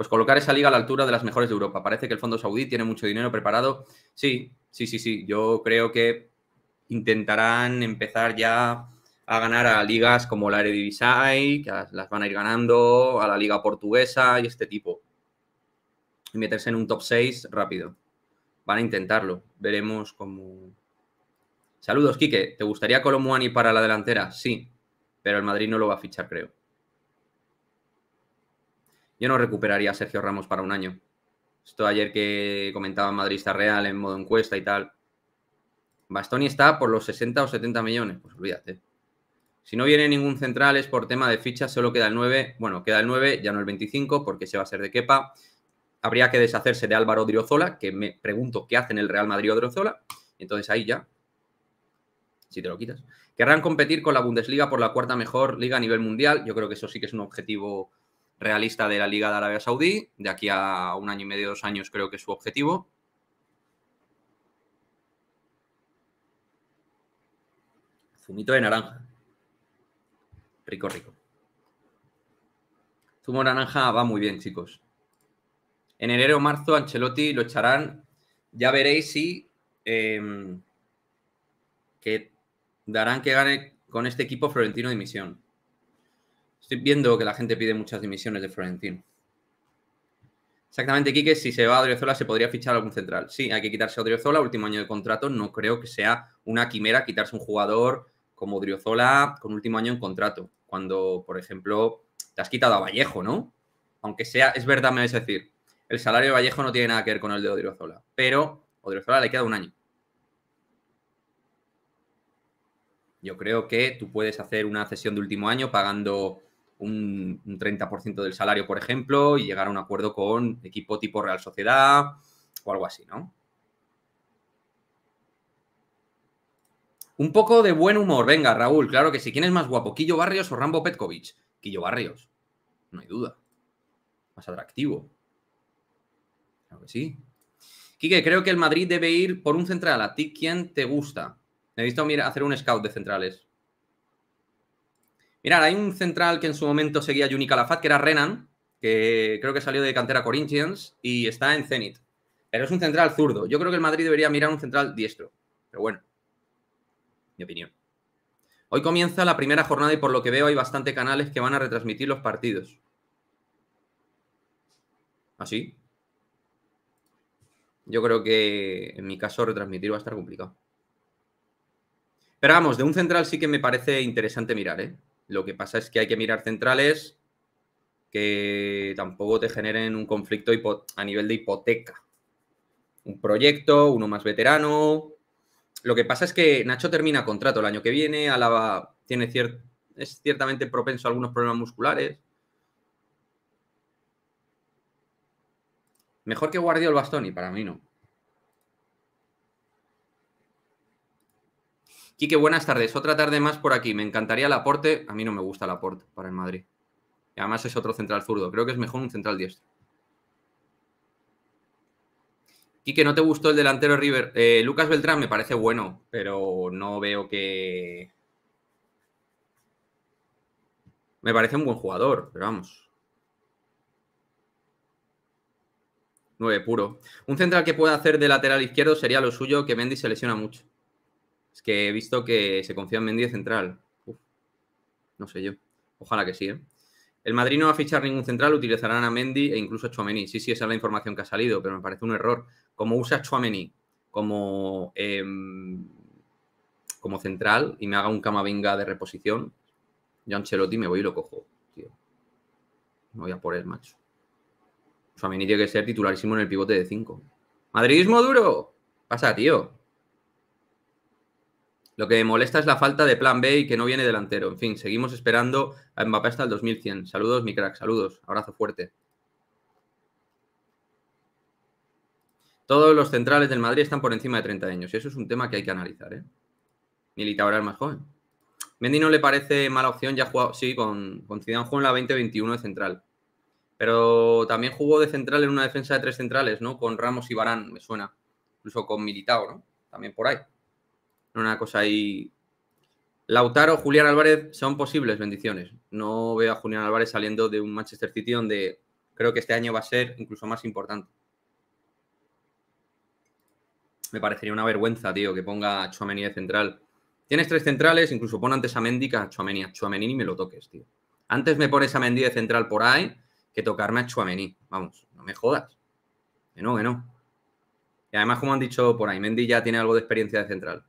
pues colocar esa liga a la altura de las mejores de Europa. Parece que el Fondo Saudí tiene mucho dinero preparado. Sí, sí, sí, sí. Yo creo que intentarán empezar ya a ganar a ligas como la Eredivisie, que las van a ir ganando, a la liga portuguesa y este tipo. Y meterse en un top 6 rápido. Van a intentarlo. Veremos cómo... Saludos, Quique. ¿Te gustaría Colomuani para la delantera? Sí, pero el Madrid no lo va a fichar, creo. Yo no recuperaría a Sergio Ramos para un año. Esto ayer que comentaba Madridista Real en modo encuesta y tal. Bastoni está por los 60 o 70 millones. Pues olvídate. Si no viene ningún central es por tema de fichas, solo queda el 9. Bueno, queda el 9, ya no el 25, porque se va a ser de quepa. Habría que deshacerse de Álvaro Driozola, que me pregunto qué hacen el Real Madrid o Driozola. Entonces ahí ya, si te lo quitas. Querrán competir con la Bundesliga por la cuarta mejor liga a nivel mundial. Yo creo que eso sí que es un objetivo realista de la Liga de Arabia Saudí, de aquí a un año y medio, dos años creo que es su objetivo. Zumito de naranja. Rico, rico. Zumo naranja va muy bien, chicos. En enero o marzo Ancelotti lo echarán. Ya veréis si em, que darán que gane con este equipo Florentino de Misión. Estoy viendo que la gente pide muchas dimisiones de Florentino. Exactamente, Quique, si se va a Odriozola se podría fichar algún central. Sí, hay que quitarse a Odriozola, último año de contrato, no creo que sea una quimera quitarse un jugador como Odriozola con último año en contrato, cuando, por ejemplo, te has quitado a Vallejo, ¿no? Aunque sea, es verdad, me vais a decir, el salario de Vallejo no tiene nada que ver con el de Odriozola, pero Odriozola le queda un año. Yo creo que tú puedes hacer una cesión de último año pagando un, 30% del salario, por ejemplo, y llegar a un acuerdo con equipo tipo Real Sociedad o algo así, ¿no? Un poco de buen humor, venga, Raúl, claro que si ¿Quién es más guapo, Quillo Barrios o Rambo Petkovic? Quillo Barrios, no hay duda. Más atractivo. Claro que sí. Quique, creo que el Madrid debe ir por un central. ¿A ti quién te gusta? Necesito mira, hacer un scout de centrales. Mirad, hay un central que en su momento seguía Juni Calafat, que era Renan, que creo que salió de cantera Corinthians y está en Zenit. Pero es un central zurdo. Yo creo que el Madrid debería mirar un central diestro. Pero bueno, mi opinión. Hoy comienza la primera jornada y por lo que veo hay bastantes canales que van a retransmitir los partidos. ¿Así? ¿Ah, Yo creo que en mi caso retransmitir va a estar complicado. Pero vamos, de un central sí que me parece interesante mirar, ¿eh? Lo que pasa es que hay que mirar centrales que tampoco te generen un conflicto a nivel de hipoteca. Un proyecto, uno más veterano. Lo que pasa es que Nacho termina contrato el año que viene, Alaba tiene cierto, es ciertamente propenso a algunos problemas musculares. Mejor que el bastón y para mí no. Quique, buenas tardes. Otra tarde más por aquí. Me encantaría el aporte. A mí no me gusta el aporte para el Madrid. Y además es otro central zurdo. Creo que es mejor un central diestro. Quique, ¿no te gustó el delantero River? Eh, Lucas Beltrán me parece bueno, pero no veo que. Me parece un buen jugador, pero vamos. 9 puro. Un central que pueda hacer de lateral izquierdo sería lo suyo, que Mendy se lesiona mucho. Es que he visto que se confía en Mendy central. no sé yo. Ojalá que sí, ¿eh? El Madrid no va a fichar ningún central, utilizarán a Mendy e incluso a Chuamení. Sí, sí, esa es la información que ha salido, pero me parece un error. Como usa Chuamení como, em, como central y me haga un Camavinga de reposición, yo Ancelotti me voy y lo cojo, tío. No voy a por el macho. Chuamení tiene que ser titularísimo en el pivote de 5. ¡Madridismo duro! Pasa, tío. Lo que molesta es la falta de plan B y que no viene delantero. En fin, seguimos esperando a Mbappé hasta el 2100. Saludos, mi crack. Saludos. Abrazo fuerte. Todos los centrales del Madrid están por encima de 30 años y eso es un tema que hay que analizar. ¿eh? Milita ahora más joven. Mendy no le parece mala opción, ya jugó sí, con, con Zidane jugó en la 2021 21 de central. Pero también jugó de central en una defensa de tres centrales, ¿no? Con Ramos y Barán, me suena. Incluso con Militao, ¿no? También por ahí una cosa ahí. Lautaro, Julián Álvarez son posibles bendiciones. No veo a Julián Álvarez saliendo de un Manchester City donde creo que este año va a ser incluso más importante. Me parecería una vergüenza, tío, que ponga a Chuamení de central. Tienes tres centrales, incluso pon antes a Mendy que a Chuamení. A Chouameni ni me lo toques, tío. Antes me pones a Mendy de central por ahí que tocarme a Chuamení. Vamos, no me jodas. Que no, que no. Y además, como han dicho por ahí, Mendy ya tiene algo de experiencia de central.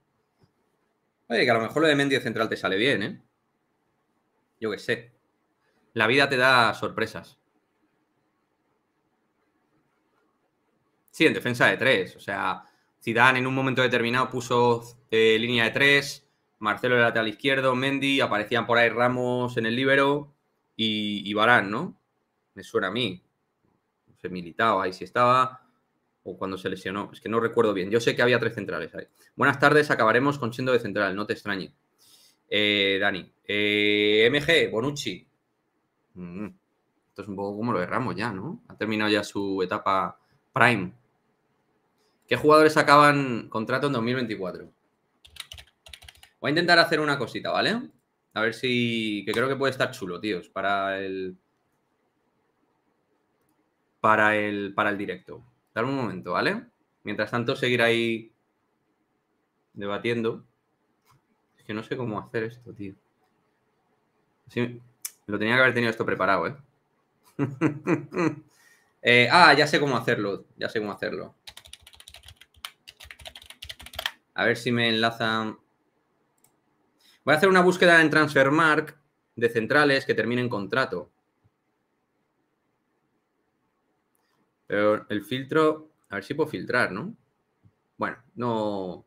Oye, que a lo mejor lo de Mendy de central te sale bien, ¿eh? Yo qué sé. La vida te da sorpresas. Sí, en defensa de tres. O sea, Zidane en un momento determinado puso eh, línea de tres, Marcelo de lateral izquierdo, Mendy, aparecían por ahí Ramos en el libero y, Barán, ¿no? Me suena a mí. se militado ahí sí estaba o cuando se lesionó, es que no recuerdo bien. Yo sé que había tres centrales ahí. Buenas tardes, acabaremos con siendo de central, no te extrañe. Eh, Dani, eh, MG, Bonucci. Mm. esto es un poco como lo de Ramos ya, ¿no? Ha terminado ya su etapa prime. ¿Qué jugadores acaban contrato en 2024? Voy a intentar hacer una cosita, ¿vale? A ver si... que creo que puede estar chulo, tíos, para el... Para el, para el directo. Dar un momento, ¿vale? Mientras tanto, seguir ahí debatiendo. Es que no sé cómo hacer esto, tío. lo tenía que haber tenido esto preparado, ¿eh? eh ah, ya sé cómo hacerlo. Ya sé cómo hacerlo. A ver si me enlazan. Voy a hacer una búsqueda en Transfermark de centrales que terminen contrato. el filtro, a ver si puedo filtrar, ¿no? Bueno, no,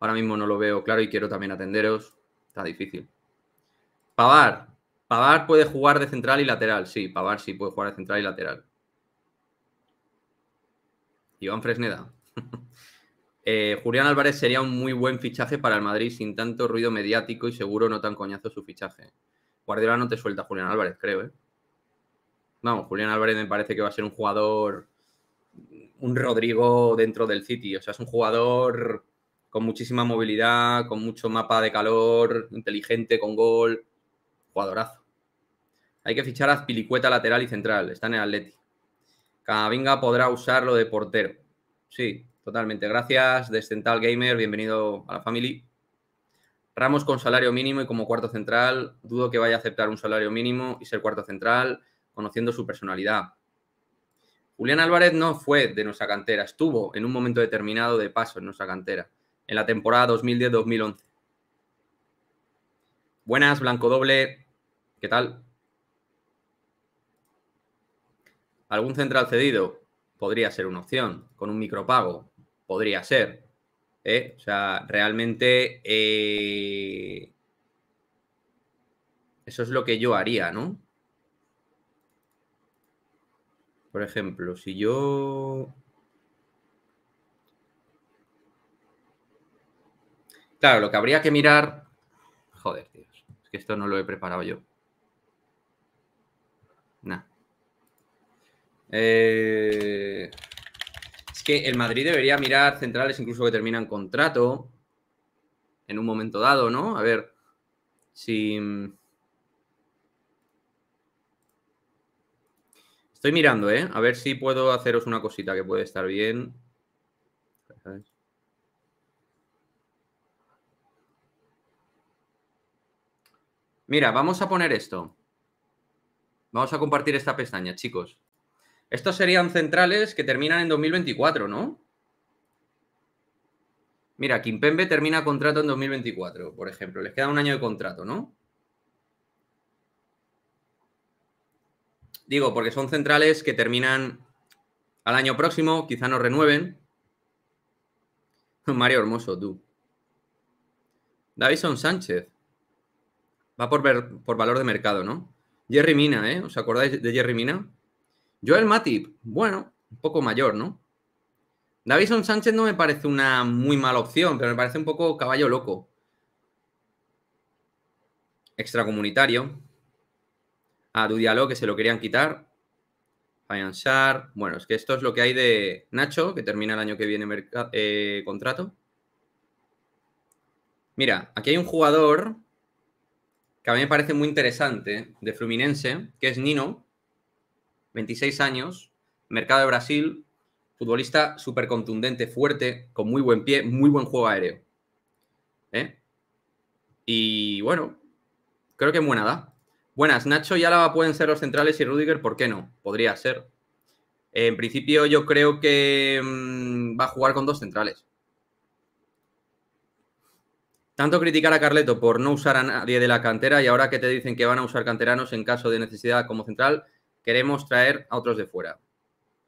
ahora mismo no lo veo claro y quiero también atenderos. Está difícil. Pavar. Pavar puede jugar de central y lateral. Sí, Pavar sí puede jugar de central y lateral. Iván Fresneda. Eh, Julián Álvarez sería un muy buen fichaje para el Madrid sin tanto ruido mediático y seguro no tan coñazo su fichaje. Guardiola no te suelta Julián Álvarez, creo, ¿eh? Vamos, Julián Álvarez me parece que va a ser un jugador un Rodrigo dentro del City. O sea, es un jugador con muchísima movilidad, con mucho mapa de calor, inteligente, con gol. Jugadorazo. Hay que fichar a Pilicueta lateral y central. Está en el Atleti. venga podrá usarlo de portero. Sí, totalmente. Gracias, Descental Gamer. Bienvenido a la family. Ramos con salario mínimo y como cuarto central. Dudo que vaya a aceptar un salario mínimo y ser cuarto central, conociendo su personalidad. Julián Álvarez no fue de nuestra cantera, estuvo en un momento determinado de paso en nuestra cantera, en la temporada 2010-2011. Buenas, Blanco Doble, ¿qué tal? ¿Algún central cedido? Podría ser una opción, con un micropago, podría ser. ¿eh? O sea, realmente eh, eso es lo que yo haría, ¿no? Por ejemplo, si yo... Claro, lo que habría que mirar... Joder, tíos, es que esto no lo he preparado yo. Nah. Eh, es que el Madrid debería mirar centrales incluso que terminan contrato en un momento dado, ¿no? A ver si... Mm, Estoy mirando, ¿eh? A ver si puedo haceros una cosita que puede estar bien. Mira, vamos a poner esto. Vamos a compartir esta pestaña, chicos. Estos serían centrales que terminan en 2024, ¿no? Mira, Kimpembe termina contrato en 2024, por ejemplo. Les queda un año de contrato, ¿no? Digo, porque son centrales que terminan al año próximo, quizá no renueven. Mario Hermoso, tú. Davison Sánchez. Va por, ver, por valor de mercado, ¿no? Jerry Mina, ¿eh? ¿Os acordáis de Jerry Mina? Joel Matip, bueno, un poco mayor, ¿no? Davison Sánchez no me parece una muy mala opción, pero me parece un poco caballo loco. Extracomunitario a Dudialo, que se lo querían quitar. a Bueno, es que esto es lo que hay de Nacho, que termina el año que viene eh, contrato. Mira, aquí hay un jugador que a mí me parece muy interesante, de Fluminense, que es Nino, 26 años, mercado de Brasil, futbolista súper contundente, fuerte, con muy buen pie, muy buen juego aéreo. ¿eh? Y bueno, creo que es buena edad. Buenas, Nacho y Álava pueden ser los centrales y Rudiger, ¿por qué no? Podría ser. En principio yo creo que mm, va a jugar con dos centrales. Tanto criticar a Carleto por no usar a nadie de la cantera y ahora que te dicen que van a usar canteranos en caso de necesidad como central, queremos traer a otros de fuera.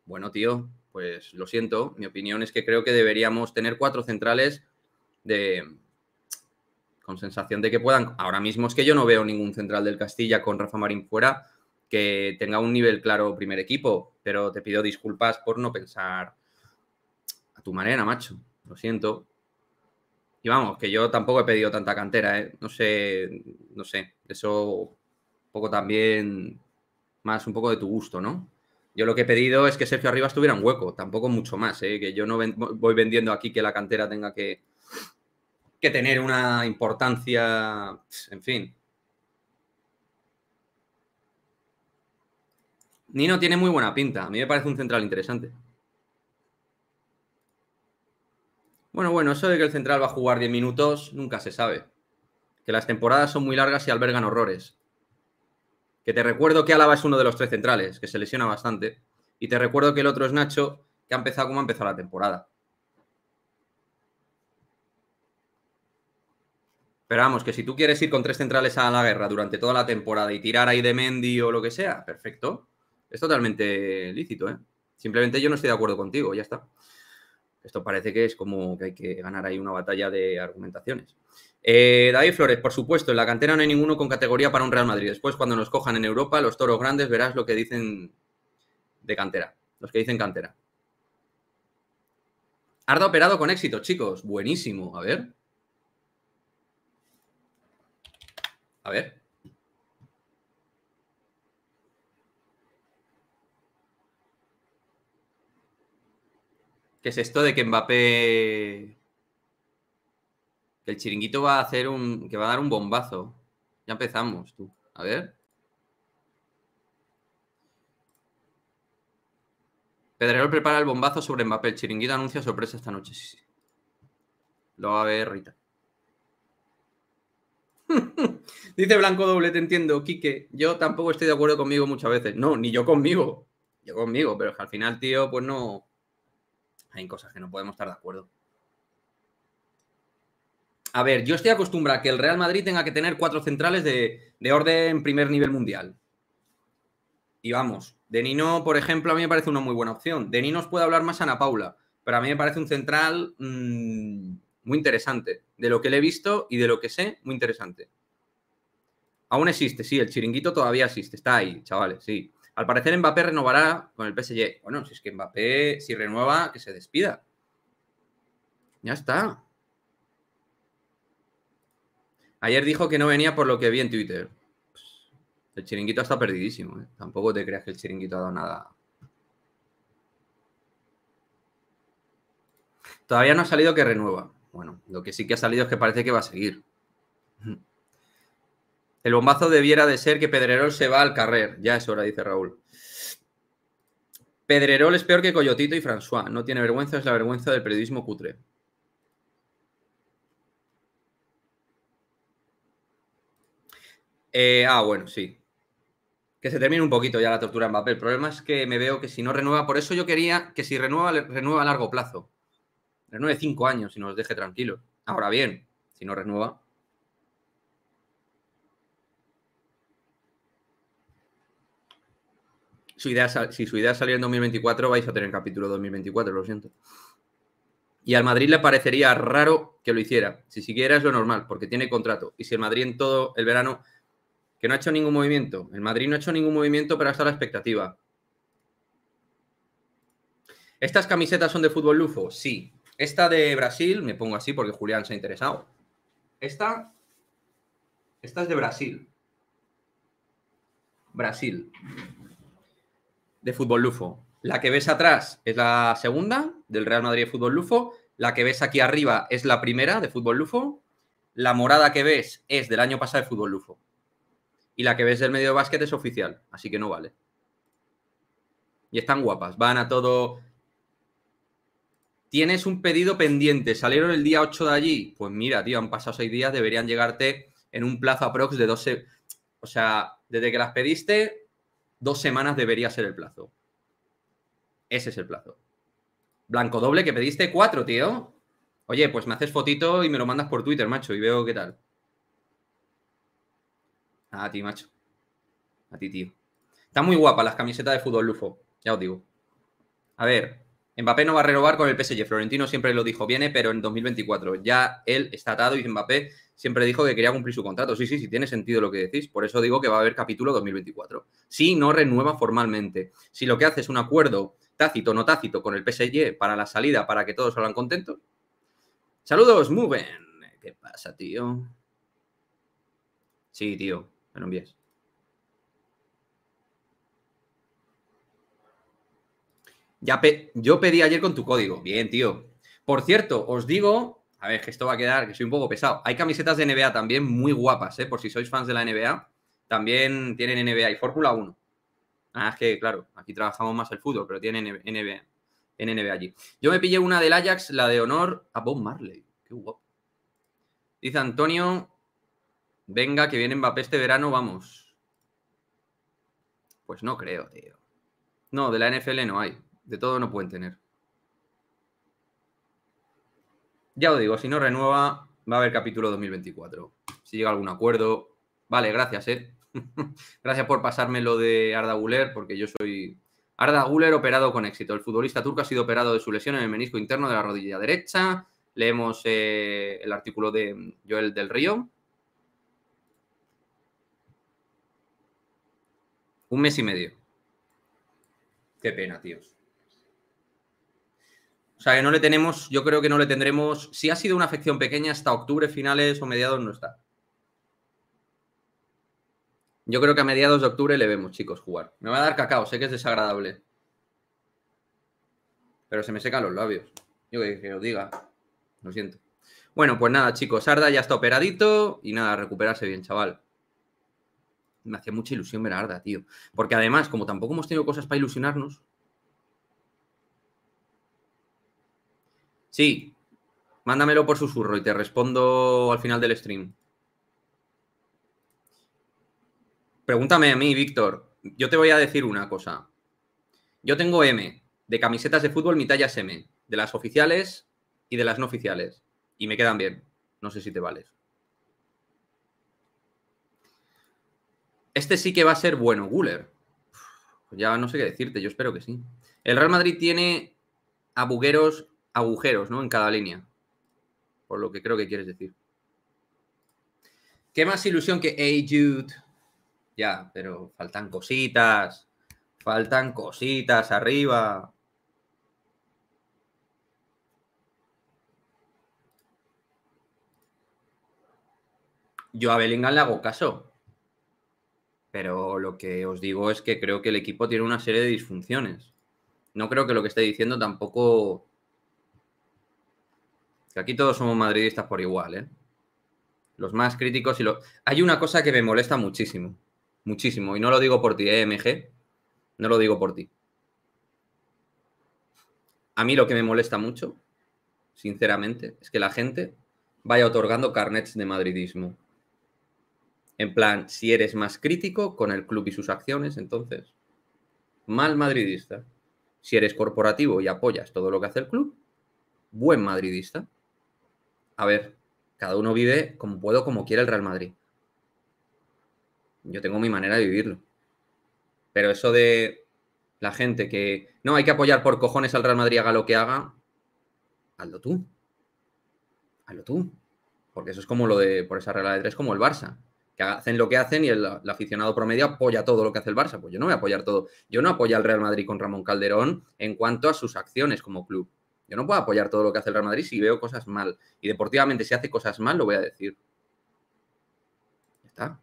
Bueno, tío, pues lo siento. Mi opinión es que creo que deberíamos tener cuatro centrales de, con sensación de que puedan. Ahora mismo es que yo no veo ningún central del Castilla con Rafa Marín fuera que tenga un nivel claro primer equipo, pero te pido disculpas por no pensar a tu manera, macho. Lo siento. Y vamos, que yo tampoco he pedido tanta cantera, ¿eh? No sé, no sé. Eso un poco también más un poco de tu gusto, ¿no? Yo lo que he pedido es que Sergio Arribas tuviera un hueco, tampoco mucho más, ¿eh? que yo no voy vendiendo aquí que la cantera tenga que, que tener una importancia, en fin. Nino tiene muy buena pinta, a mí me parece un central interesante. Bueno, bueno, eso de que el central va a jugar 10 minutos nunca se sabe. Que las temporadas son muy largas y albergan horrores. Que te recuerdo que Alaba es uno de los tres centrales, que se lesiona bastante. Y te recuerdo que el otro es Nacho, que ha empezado como ha empezado la temporada. Pero vamos, que si tú quieres ir con tres centrales a la guerra durante toda la temporada y tirar ahí de Mendy o lo que sea, perfecto. Es totalmente lícito, ¿eh? Simplemente yo no estoy de acuerdo contigo, ya está. Esto parece que es como que hay que ganar ahí una batalla de argumentaciones. Eh, David Flores, por supuesto, en la cantera no hay ninguno con categoría para un Real Madrid. Después, cuando nos cojan en Europa, los toros grandes, verás lo que dicen de cantera. Los que dicen cantera. Arda operado con éxito, chicos. Buenísimo. A ver. A ver. ¿Qué es esto de que Mbappé. que el chiringuito va a hacer un. que va a dar un bombazo? Ya empezamos, tú. A ver. Pedrerol prepara el bombazo sobre Mbappé. El chiringuito anuncia sorpresa esta noche. sí. Lo va a ver Rita. Dice Blanco Doble, te entiendo, Quique. Yo tampoco estoy de acuerdo conmigo muchas veces. No, ni yo conmigo. Yo conmigo, pero es que al final, tío, pues no. Hay cosas que no podemos estar de acuerdo. A ver, yo estoy acostumbrado a que el Real Madrid tenga que tener cuatro centrales de, de orden primer nivel mundial. Y vamos, de Nino, por ejemplo, a mí me parece una muy buena opción. De Nino os puede hablar más Ana Paula, pero a mí me parece un central mm, muy interesante. De lo que le he visto y de lo que sé, muy interesante. Aún existe, sí, el chiringuito todavía existe, está ahí, chavales, sí. Al parecer Mbappé renovará con el PSG. Bueno, si es que Mbappé, si renueva, que se despida. Ya está. Ayer dijo que no venía por lo que vi en Twitter. Pues, el chiringuito está perdidísimo. ¿eh? Tampoco te creas que el chiringuito ha dado nada. Todavía no ha salido que renueva. Bueno, lo que sí que ha salido es que parece que va a seguir. El bombazo debiera de ser que Pedrerol se va al carrer. Ya es hora, dice Raúl. Pedrerol es peor que Coyotito y François. No tiene vergüenza, es la vergüenza del periodismo cutre. Eh, ah, bueno, sí. Que se termine un poquito ya la tortura en papel. El problema es que me veo que si no renueva, por eso yo quería que si renueva, renueva a largo plazo renueve cinco años y nos deje tranquilos. Ahora bien, si no renueva. Su idea, si su idea salió en 2024, vais a tener capítulo 2024, lo siento. Y al Madrid le parecería raro que lo hiciera. Si siquiera es lo normal, porque tiene contrato. Y si el Madrid en todo el verano, que no ha hecho ningún movimiento. El Madrid no ha hecho ningún movimiento, pero hasta la expectativa. ¿Estas camisetas son de fútbol lufo? Sí. Esta de Brasil, me pongo así porque Julián se ha interesado. Esta, esta es de Brasil. Brasil. De fútbol lufo. La que ves atrás es la segunda del Real Madrid de fútbol lufo. La que ves aquí arriba es la primera de fútbol lufo. La morada que ves es del año pasado de fútbol lufo. Y la que ves del medio de básquet es oficial, así que no vale. Y están guapas. Van a todo Tienes un pedido pendiente, salieron el día 8 de allí. Pues mira, tío, han pasado seis días, deberían llegarte en un plazo aprox de 12. O sea, desde que las pediste, dos semanas debería ser el plazo. Ese es el plazo. Blanco doble que pediste cuatro, tío. Oye, pues me haces fotito y me lo mandas por Twitter, macho, y veo qué tal. Ah, a ti, macho. A ti, tío. está muy guapa las camisetas de fútbol lufo, ya os digo. A ver, Mbappé no va a renovar con el PSG. Florentino siempre lo dijo, viene, pero en 2024. Ya él está atado y Mbappé siempre dijo que quería cumplir su contrato. Sí, sí, sí, tiene sentido lo que decís. Por eso digo que va a haber capítulo 2024. Si no renueva formalmente, si lo que hace es un acuerdo tácito, no tácito, con el PSG para la salida, para que todos salgan contentos. Saludos, Muben. ¿Qué pasa, tío? Sí, tío, me lo envías. yo pedí ayer con tu código. Bien, tío. Por cierto, os digo, a ver, que esto va a quedar, que soy un poco pesado. Hay camisetas de NBA también muy guapas, ¿eh? Por si sois fans de la NBA, también tienen NBA y Fórmula 1. Ah, es que, claro, aquí trabajamos más el fútbol, pero tienen NBA. NBA allí. Yo me pillé una del Ajax, la de honor a Bob Marley. Qué guapo. Dice Antonio, venga, que viene Mbappé este verano, vamos. Pues no creo, tío. No, de la NFL no hay de todo no pueden tener. Ya os digo, si no renueva, va a haber capítulo 2024. Si llega algún acuerdo. Vale, gracias, ¿eh? gracias por pasármelo lo de Arda Guler, porque yo soy Arda Guler operado con éxito. El futbolista turco ha sido operado de su lesión en el menisco interno de la rodilla derecha. Leemos eh, el artículo de Joel del Río. Un mes y medio. Qué pena, tíos. O sea que no le tenemos, yo creo que no le tendremos. Si ha sido una afección pequeña, hasta octubre, finales o mediados no está. Yo creo que a mediados de octubre le vemos, chicos, jugar. Me va a dar cacao, sé que es desagradable. Pero se me secan los labios. Yo que, lo diga. Lo siento. Bueno, pues nada, chicos. Arda ya está operadito y nada, recuperarse bien, chaval. Me hacía mucha ilusión ver a Arda, tío. Porque además, como tampoco hemos tenido cosas para ilusionarnos, Sí, mándamelo por susurro y te respondo al final del stream. Pregúntame a mí, Víctor. Yo te voy a decir una cosa. Yo tengo M, de camisetas de fútbol, mi talla es M, de las oficiales y de las no oficiales. Y me quedan bien. No sé si te vales. Este sí que va a ser bueno, Guller. Ya no sé qué decirte, yo espero que sí. El Real Madrid tiene a Bugueros agujeros, ¿no? En cada línea. Por lo que creo que quieres decir. ¿Qué más ilusión que Hey Ya, pero faltan cositas. Faltan cositas arriba. Yo a Bellingham le hago caso. Pero lo que os digo es que creo que el equipo tiene una serie de disfunciones. No creo que lo que esté diciendo tampoco aquí todos somos madridistas por igual, ¿eh? Los más críticos y los. Hay una cosa que me molesta muchísimo. Muchísimo. Y no lo digo por ti, ¿eh, MG. No lo digo por ti. A mí lo que me molesta mucho, sinceramente, es que la gente vaya otorgando carnets de madridismo. En plan, si eres más crítico con el club y sus acciones, entonces, mal madridista. Si eres corporativo y apoyas todo lo que hace el club, buen madridista a ver, cada uno vive como puedo, como quiera el Real Madrid. Yo tengo mi manera de vivirlo. Pero eso de la gente que no hay que apoyar por cojones al Real Madrid, haga lo que haga, hazlo tú. Hazlo tú. Porque eso es como lo de, por esa regla de tres, como el Barça. Que hacen lo que hacen y el, aficionado promedio apoya todo lo que hace el Barça. Pues yo no voy a apoyar todo. Yo no apoyo al Real Madrid con Ramón Calderón en cuanto a sus acciones como club. Yo no puedo apoyar todo lo que hace el Real Madrid si veo cosas mal. Y deportivamente, si hace cosas mal, lo voy a decir. Ya está.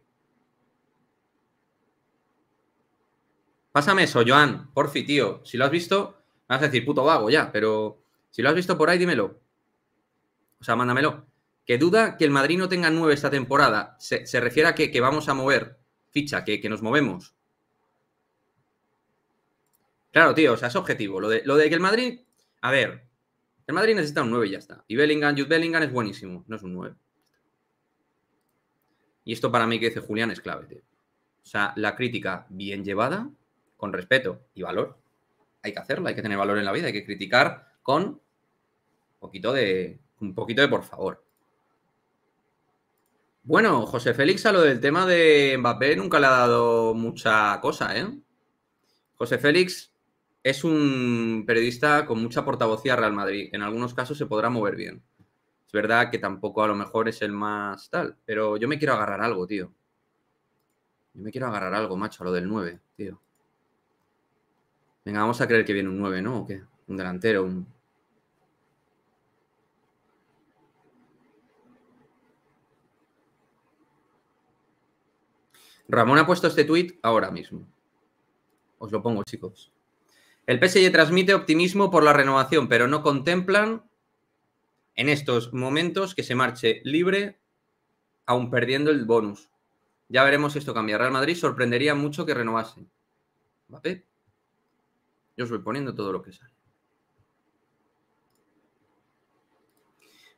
Pásame eso, Joan. Porfi, tío. Si lo has visto, me vas a decir puto vago ya, pero si lo has visto por ahí, dímelo. O sea, mándamelo. Que duda que el Madrid no tenga nueve esta temporada. Se, refiere a que, que, vamos a mover ficha, que, nos movemos. Claro, tío, o sea, es objetivo. Lo de, lo de que el Madrid. A ver, el Madrid necesita un 9 y ya está. Y Bellingham, Jude Bellingham es buenísimo, no es un 9. Y esto para mí que dice Julián es clave, tío. O sea, la crítica bien llevada, con respeto y valor, hay que hacerla, hay que tener valor en la vida, hay que criticar con un poquito de, un poquito de por favor. Bueno, José Félix a lo del tema de Mbappé nunca le ha dado mucha cosa, ¿eh? José Félix, es un periodista con mucha portavocía Real Madrid. En algunos casos se podrá mover bien. Es verdad que tampoco a lo mejor es el más tal, pero yo me quiero agarrar algo, tío. Yo me quiero agarrar algo, macho, a lo del 9, tío. Venga, vamos a creer que viene un 9, ¿no? ¿O Un delantero, Ramón ha puesto este tuit ahora mismo. Os lo pongo, chicos. El PSG transmite optimismo por la renovación, pero no contemplan en estos momentos que se marche libre, aún perdiendo el bonus. Ya veremos si esto cambia. Real Madrid sorprendería mucho que renovasen. Yo os voy poniendo todo lo que sale.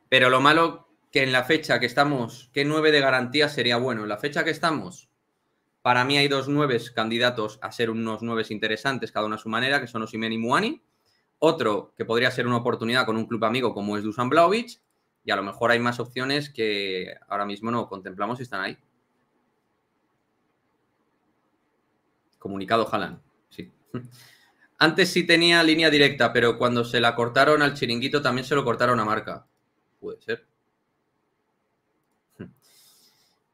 Pero lo malo que en la fecha que estamos, que nueve de garantía sería bueno. En la fecha que estamos, para mí hay dos nuevos candidatos a ser unos nuevos interesantes, cada uno a su manera, que son Osimhen y Muani. Otro que podría ser una oportunidad con un club amigo como es Dusan Blaovic. Y a lo mejor hay más opciones que ahora mismo no contemplamos y están ahí. Comunicado Jalan. sí. Antes sí tenía línea directa, pero cuando se la cortaron al chiringuito también se lo cortaron a marca. Puede ser.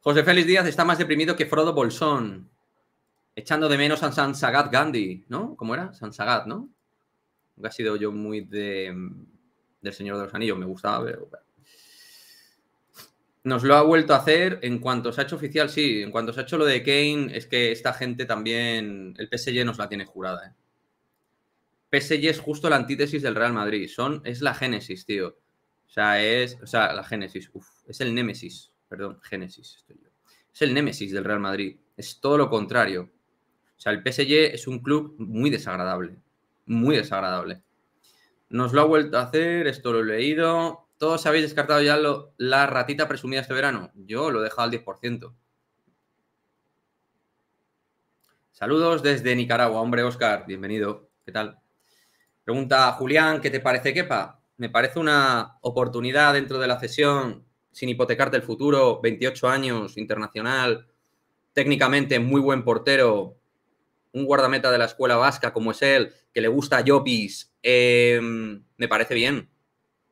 José Félix Díaz está más deprimido que Frodo Bolsón. Echando de menos a Sansagat Gandhi, ¿no? ¿Cómo era? Sagat, ¿no? Nunca he sido yo muy del Señor de los Anillos, me gustaba, Nos lo ha vuelto a hacer en cuanto se ha hecho oficial, sí. En cuanto se ha hecho lo de Kane, es que esta gente también. El PSG nos la tiene jurada, ¿eh? PSG es justo la antítesis del Real Madrid. Son, es la génesis, tío. O sea, es. O sea, la génesis. Uf, es el némesis perdón, Génesis, estoy yo. Es el némesis del Real Madrid, es todo lo contrario. O sea, el PSG es un club muy desagradable, muy desagradable. Nos lo ha vuelto a hacer, esto lo he leído. ¿Todos habéis descartado ya lo, la ratita presumida este verano? Yo lo he dejado al 10%. Saludos desde Nicaragua. Hombre, Oscar, bienvenido. ¿Qué tal? Pregunta Julián, ¿qué te parece Kepa? Me parece una oportunidad dentro de la cesión sin hipotecarte el futuro, 28 años, internacional, técnicamente muy buen portero, un guardameta de la escuela vasca como es él, que le gusta a Jopis, em, me parece bien.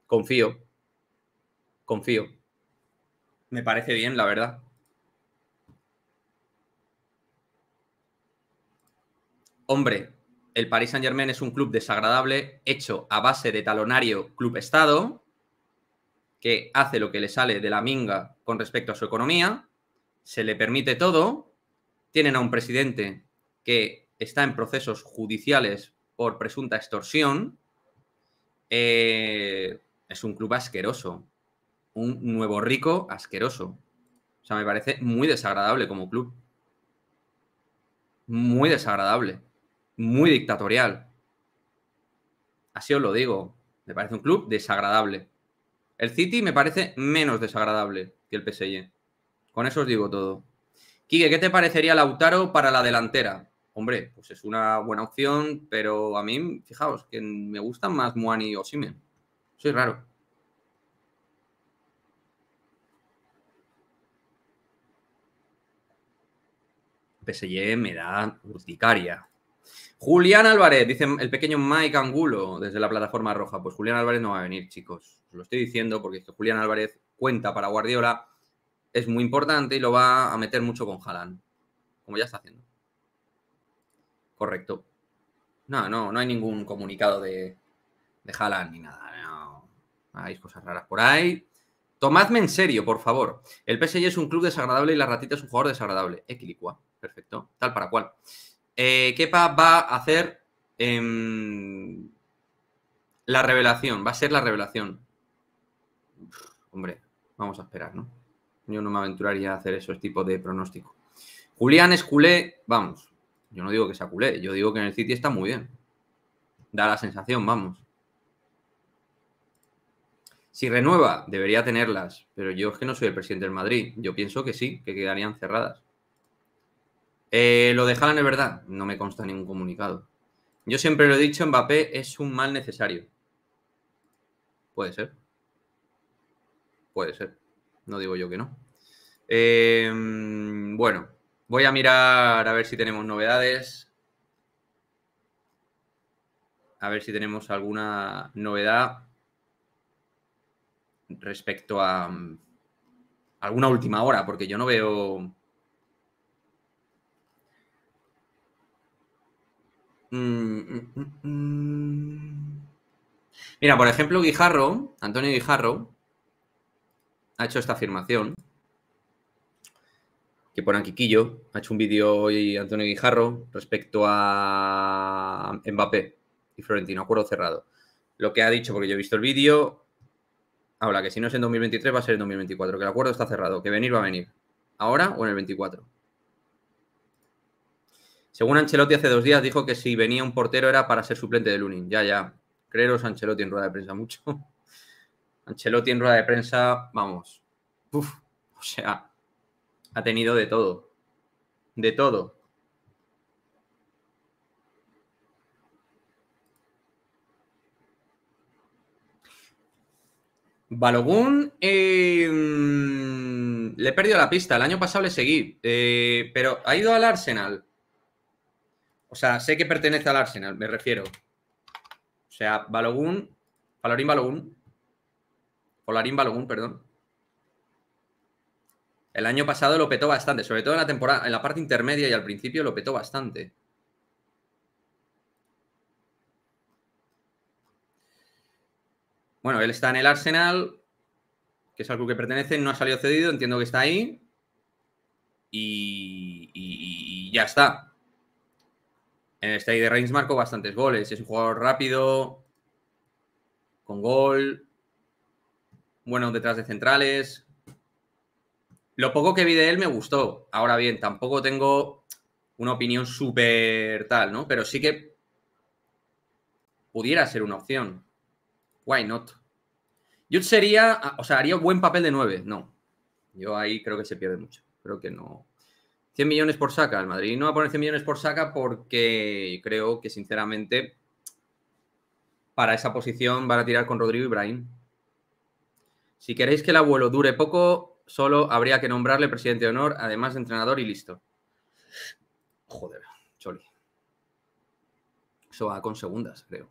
Confío. Confío. Me parece bien, la verdad. Hombre, el Paris Saint Germain es un club desagradable hecho a base de talonario club-estado que hace lo que le sale de la minga con respecto a su economía, se le permite todo, tienen a un presidente que está en procesos judiciales por presunta extorsión, eh, es un club asqueroso, un nuevo rico asqueroso. O sea, me parece muy desagradable como club. Muy desagradable, muy dictatorial. Así os lo digo, me parece un club desagradable. El City me parece menos desagradable que el PSG. Con eso os digo todo. Quique, ¿qué te parecería Lautaro para la delantera? Hombre, pues es una buena opción, pero a mí, fijaos, que me gustan más Muani o Simeon. Soy raro. PSG me da urticaria. Julián Álvarez, dice el pequeño Mike Angulo desde la plataforma roja. Pues Julián Álvarez no va a venir, chicos. Pues lo estoy diciendo porque es que Julián Álvarez cuenta para Guardiola, es muy importante y lo va a meter mucho con jalan como ya está haciendo. Correcto. No, no, no hay ningún comunicado de, jalan ni nada. Hay cosas raras por ahí. Tomadme en serio, por favor. El PSG es un club desagradable y la ratita es un jugador desagradable. Equilicua. Perfecto. Tal para cual. Eh, Kepa va a hacer em, la revelación. Va a ser la revelación hombre, vamos a esperar, ¿no? Yo no me aventuraría a hacer esos tipos de pronóstico. Julián es culé, vamos. Yo no digo que sea culé, yo digo que en el City está muy bien. Da la sensación, vamos. Si renueva, debería tenerlas, pero yo es que no soy el presidente del Madrid. Yo pienso que sí, que quedarían cerradas. Eh, lo de verdad, no me consta ningún comunicado. Yo siempre lo he dicho, Mbappé es un mal necesario. Puede ser. Puede ser. No digo yo que no. Em, bueno, voy a mirar a ver si tenemos novedades. A ver si tenemos alguna novedad respecto a mm, alguna última hora, porque yo no veo... Mm, mm, Mira, por ejemplo, Guijarro, Antonio Guijarro, ha hecho esta afirmación que por Quiquillo ha hecho un vídeo hoy Antonio Guijarro respecto a Mbappé y Florentino, acuerdo cerrado. Lo que ha dicho, porque yo he visto el vídeo, habla que si no es en 2023 va a ser en 2024, que el acuerdo está cerrado, que venir va a venir, ahora o en el 24. Según Ancelotti hace dos días dijo que si venía un portero era para ser suplente de Lunin. Ya, ya. Creeros Ancelotti en rueda de prensa mucho. Ancelotti en rueda de prensa, vamos, o sea, ha tenido de todo, de todo. Balogun em, le he perdido la pista. El año pasado le seguí, eh, pero ha ido al Arsenal. O sea, sé que pertenece al Arsenal, me refiero. O sea, Balogun, Valorín Balogun, larín Balogun, perdón. El año pasado lo petó bastante, sobre todo en la temporada, en la parte intermedia y al principio lo petó bastante. Bueno, él está en el Arsenal, que es algo que pertenece, no ha salido cedido, entiendo que está ahí. Y, ya está. En este ahí de Reims marcó bastantes goles. Es un jugador rápido, con gol, bueno detrás de centrales. Lo poco que vi de él me gustó. Ahora bien, tampoco tengo una opinión súper tal, ¿no? Pero sí que pudiera ser una opción. Why not? Yo sería, o sea, haría un buen papel de nueve No. Yo ahí creo que se pierde mucho. Creo que no. 100 millones por saca. El Madrid no va a poner 100 millones por saca porque creo que, sinceramente, para esa posición van a tirar con Rodrigo Ibrahim. Si queréis que el abuelo dure poco, solo habría que nombrarle presidente de honor, además de entrenador y listo. Joder, Choli. Eso va con segundas, creo.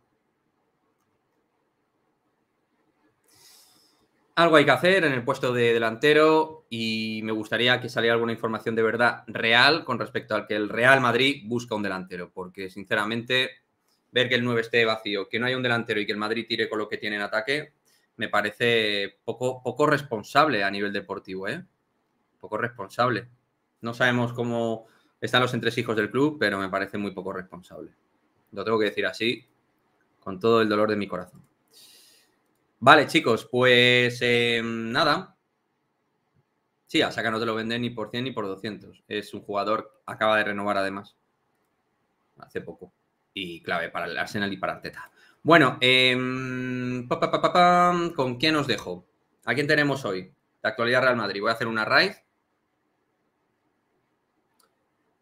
Algo hay que hacer en el puesto de delantero y me gustaría que saliera alguna información de verdad real con respecto al que el Real Madrid busca un delantero, porque sinceramente ver que el 9 esté vacío, que no haya un delantero y que el Madrid tire con lo que tiene en ataque, me parece poco, poco responsable a nivel deportivo, ¿eh? Poco responsable. No sabemos cómo están los entresijos del club, pero me parece muy poco responsable. Lo tengo que decir así, con todo el dolor de mi corazón. Vale, chicos, pues em, nada. Sí, a Saca no te lo venden ni por 100 ni por 200. Es un jugador, acaba de renovar además. Hace poco. Y clave para el Arsenal y para Arteta. Bueno, em, ¿con quién os dejo? ¿A quién tenemos hoy? La actualidad Real Madrid. Voy a hacer una raid.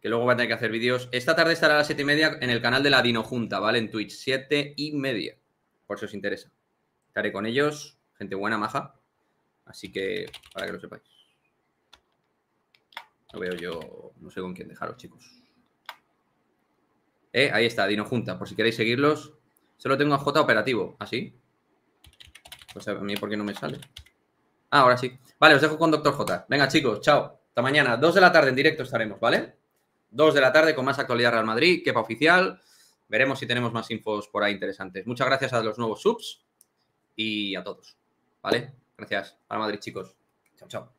Que luego van a tener que hacer vídeos. Esta tarde estará a las 7 y media en el canal de la Dino Junta, ¿vale? En Twitch, 7 y media. Por si os interesa. Estaré con ellos. Gente buena, maja. Así que, para que lo sepáis. No veo yo. No sé con quién dejaros, chicos. Eh, ahí está, Dino Junta. Por si queréis seguirlos, Solo tengo a J operativo. ¿Así? Pues a mí, ¿por qué no me sale? Ah, ahora sí. Vale, os dejo con Doctor J. Venga, chicos, chao. Hasta mañana. 2 de la tarde en directo estaremos, ¿vale? 2 de la tarde con más actualidad Real Madrid, quepa oficial. Veremos si tenemos más infos por ahí interesantes. Muchas gracias a los nuevos subs y a todos. ¿Vale? Gracias. Para Madrid, chicos. Chao, chao.